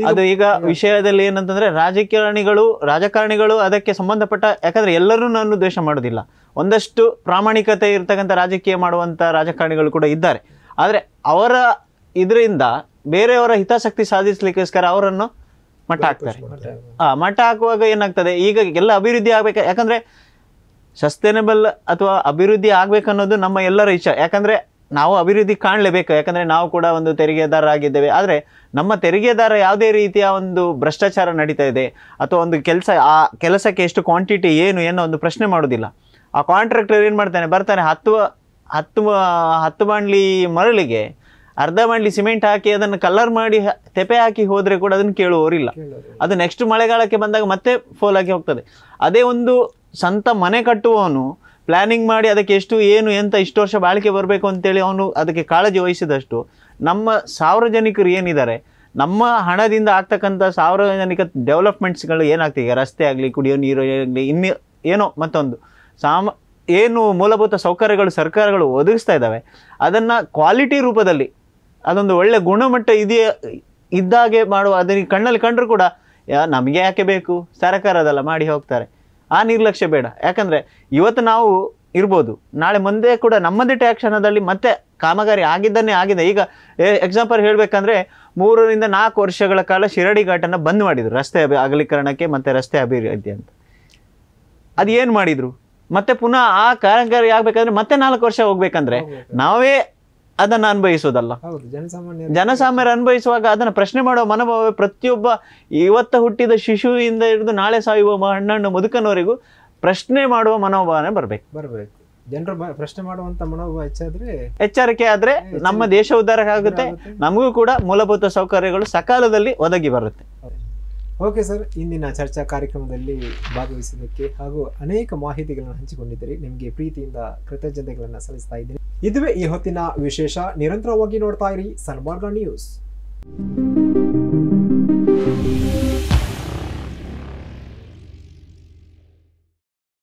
ಅದು ಈಗ ವಿಷಯದಲ್ಲಿ ಏನಂತಂದ್ರೆ ರಾಜಕಾರಣಿಗಳು ರಾಜಕಾರಣಿಗಳು ಅದಕ್ಕೆ ಸಂಬಂಧಪಟ್ಟ ಯಾಕಂದ್ರೆ ಎಲ್ಲರೂ ನಾನು ದ್ವೇಷ ಮಾಡೋದಿಲ್ಲ ಒಂದಷ್ಟು ಪ್ರಾಮಾಣಿಕತೆ ಇರ್ತಕ್ಕಂಥ ರಾಜಕೀಯ ಮಾಡುವಂಥ ರಾಜಕಾರಣಿಗಳು ಕೂಡ ಇದ್ದಾರೆ ಆದರೆ ಅವರ ಇದರಿಂದ ಬೇರೆಯವರ ಹಿತಾಸಕ್ತಿ ಸಾಧಿಸ್ಲಿಕ್ಕೋಸ್ಕರ ಅವರನ್ನು ಮಟ್ಟ ಹಾಕ್ತಾರೆ ಆ ಮಟ್ಟ ಹಾಕುವಾಗ ಏನಾಗ್ತದೆ ಈಗ ಎಲ್ಲ ಅಭಿವೃದ್ಧಿ ಆಗ್ಬೇಕು ಯಾಕಂದ್ರೆ ಸಸ್ಟೇನೇಬಲ್ ಅಥವಾ ಅಭಿವೃದ್ಧಿ ಆಗ್ಬೇಕನ್ನೋದು ನಮ್ಮ ಎಲ್ಲರ ಇಚ್ಛೆ ಯಾಕಂದ್ರೆ ನಾವು ಅಭಿವೃದ್ಧಿ ಕಾಣಲೇಬೇಕು ಯಾಕಂದರೆ ನಾವು ಕೂಡ ಒಂದು ತೆರಿಗೆದಾರ ಆಗಿದ್ದೇವೆ ಆದರೆ ನಮ್ಮ ತೆರಿಗೆದಾರ ಯಾವುದೇ ರೀತಿಯ ಒಂದು ಭ್ರಷ್ಟಾಚಾರ ನಡೀತಾ ಇದೆ ಅಥವಾ ಒಂದು ಕೆಲಸ ಆ ಕೆಲಸಕ್ಕೆ ಎಷ್ಟು ಕ್ವಾಂಟಿಟಿ ಏನು ಏನೋ ಒಂದು ಪ್ರಶ್ನೆ ಮಾಡೋದಿಲ್ಲ ಆ ಕಾಂಟ್ರಾಕ್ಟರ್ ಏನು ಮಾಡ್ತಾನೆ ಬರ್ತಾನೆ ಹತ್ತು ಹತ್ತು ಹತ್ತು ಬಾಂಡ್ಲಿ ಮರಳಿಗೆ ಅರ್ಧ ಬಾಂಡ್ಲಿ ಸಿಮೆಂಟ್ ಹಾಕಿ ಅದನ್ನು ಕಲರ್ ಮಾಡಿ ತೆಪೆ ಹಾಕಿ ಹೋದರೆ ಕೂಡ ಅದನ್ನು ಕೇಳುವವರಿಲ್ಲ ಅದು ನೆಕ್ಸ್ಟ್ ಮಳೆಗಾಲಕ್ಕೆ ಬಂದಾಗ ಮತ್ತೆ ಫೋಲಾಗಿ ಹೋಗ್ತದೆ ಅದೇ ಒಂದು ಸ್ವಂತ ಮನೆ ಕಟ್ಟುವವನು ಪ್ಲಾನಿಂಗ್ ಮಾಡಿ ಅದಕ್ಕೆ ಎಷ್ಟು ಏನು ಎಂತ ಇಷ್ಟು ವರ್ಷ ಬಾಳಿಕೆ ಬರಬೇಕು ಅಂತೇಳಿ ಅವನು ಅದಕ್ಕೆ ಕಾಳಜಿ ವಹಿಸಿದಷ್ಟು ನಮ್ಮ ಸಾರ್ವಜನಿಕರು ಏನಿದ್ದಾರೆ ನಮ್ಮ ಹಣದಿಂದ ಆಗ್ತಕ್ಕಂಥ ಸಾರ್ವಜನಿಕ ಡೆವಲಪ್ಮೆಂಟ್ಸ್ಗಳು ಏನಾಗ್ತಿದೆ ರಸ್ತೆ ಆಗಲಿ ಕುಡಿಯೋ ನೀರು ಆಗಲಿ ಇನ್ನೂ ಏನೋ ಮತ್ತೊಂದು ಸಾಮ ಏನು ಮೂಲಭೂತ ಸೌಕರ್ಯಗಳು ಸರ್ಕಾರಗಳು ಒದಗಿಸ್ತಾ ಇದ್ದಾವೆ ಅದನ್ನು ಕ್ವಾಲಿಟಿ ರೂಪದಲ್ಲಿ ಅದೊಂದು ಒಳ್ಳೆ ಗುಣಮಟ್ಟ ಇದೆಯೇ ಇದ್ದಾಗೆ ಮಾಡುವ ಅದನ್ನ ಕಣ್ಣಲ್ಲಿ ಕಂಡರೂ ಕೂಡ ನಮಗೆ ಯಾಕೆ ಬೇಕು ಸರ್ಕಾರದಲ್ಲ ಮಾಡಿ ಹೋಗ್ತಾರೆ ಆ ನಿರ್ಲಕ್ಷ್ಯ ಬೇಡ ಯಾಕಂದರೆ ಇವತ್ತು ನಾವು ಇರ್ಬೋದು ನಾಳೆ ಮುಂದೆ ಕೂಡ ನಮ್ಮದೇ ಟ್ಯಾಕ್ಷಣದಲ್ಲಿ ಮತ್ತೆ ಕಾಮಗಾರಿ ಆಗಿದ್ದನ್ನೇ ಆಗಿದೆ ಈಗ ಎಕ್ಸಾಂಪಲ್ ಹೇಳಬೇಕಂದ್ರೆ ಮೂರರಿಂದ ನಾಲ್ಕು ವರ್ಷಗಳ ಕಾಲ ಶಿರಡಿ ಘಾಟನ್ನು ಬಂದ್ ಮಾಡಿದರು ರಸ್ತೆ ಅಗಲೀಕರಣಕ್ಕೆ ಮತ್ತು ರಸ್ತೆ ಅಭಿವೃದ್ಧಿ ಅಂತ ಅದು ಏನು ಮಾಡಿದರು ಮತ್ತೆ ಪುನಃ ಆ ಕಾಮಗಾರಿ ಆಗಬೇಕಂದ್ರೆ ಮತ್ತೆ ನಾಲ್ಕು ವರ್ಷ ಹೋಗ್ಬೇಕಂದ್ರೆ ನಾವೇ ಅದನ್ನ ಅನ್ಭವಿಸುವುದಲ್ಲ ಜನಸಾಮಾನ್ಯರು ಅನ್ಭವಿಸುವಾಗ ಅದನ್ನ ಪ್ರಶ್ನೆ ಮಾಡುವ ಮನೋಭಾವ ಪ್ರತಿಯೊಬ್ಬ ಇವತ್ತ ಹುಟ್ಟಿದ ಶಿಶುವಿಂದ ಹಿಡಿದು ನಾಳೆ ಸಾಯುವ ಹಣ್ಣಣ್ಣು ಮುದುಕನವರೆಗೂ ಪ್ರಶ್ನೆ ಮಾಡುವ ಮನೋಭಾವನೆ ಬರಬೇಕು ಬರಬೇಕು ಜನರು ಪ್ರಶ್ನೆ ಮಾಡುವಂತ ಮನೋಭಾವ ಹೆಚ್ಚಾದ್ರೆ ಎಚ್ಚರಿಕೆ ಆದ್ರೆ ನಮ್ಮ ದೇಶ ಉದ್ಧಾರ ಆಗುತ್ತೆ ನಮಗೂ ಕೂಡ ಮೂಲಭೂತ ಸೌಕರ್ಯಗಳು ಸಕಾಲದಲ್ಲಿ ಒದಗಿ ಬರುತ್ತೆ ಓಕೆ ಸರ್ ಇಂದಿನ ಚರ್ಚಾ ಕಾರ್ಯಕ್ರಮದಲ್ಲಿ ಭಾಗವಹಿಸಿದ್ದಕ್ಕೆ ಹಾಗೂ ಅನೇಕ ಮಾಹಿತಿಗಳನ್ನು ಹಂಚಿಕೊಂಡಿದ್ದೀರಿ ನಿಮಗೆ ಪ್ರೀತಿಯಿಂದ ಕೃತಜ್ಞತೆಗಳನ್ನು ಸಲ್ಲಿಸ್ತಾ ಇದ್ದೀನಿ ಇದುವೇ ಈ ಹೊತ್ತಿನ ವಿಶೇಷ ನಿರಂತರವಾಗಿ ನೋಡ್ತಾ ಇರಿ ಸನ್ಮಾರ್ಗ ನ್ಯೂಸ್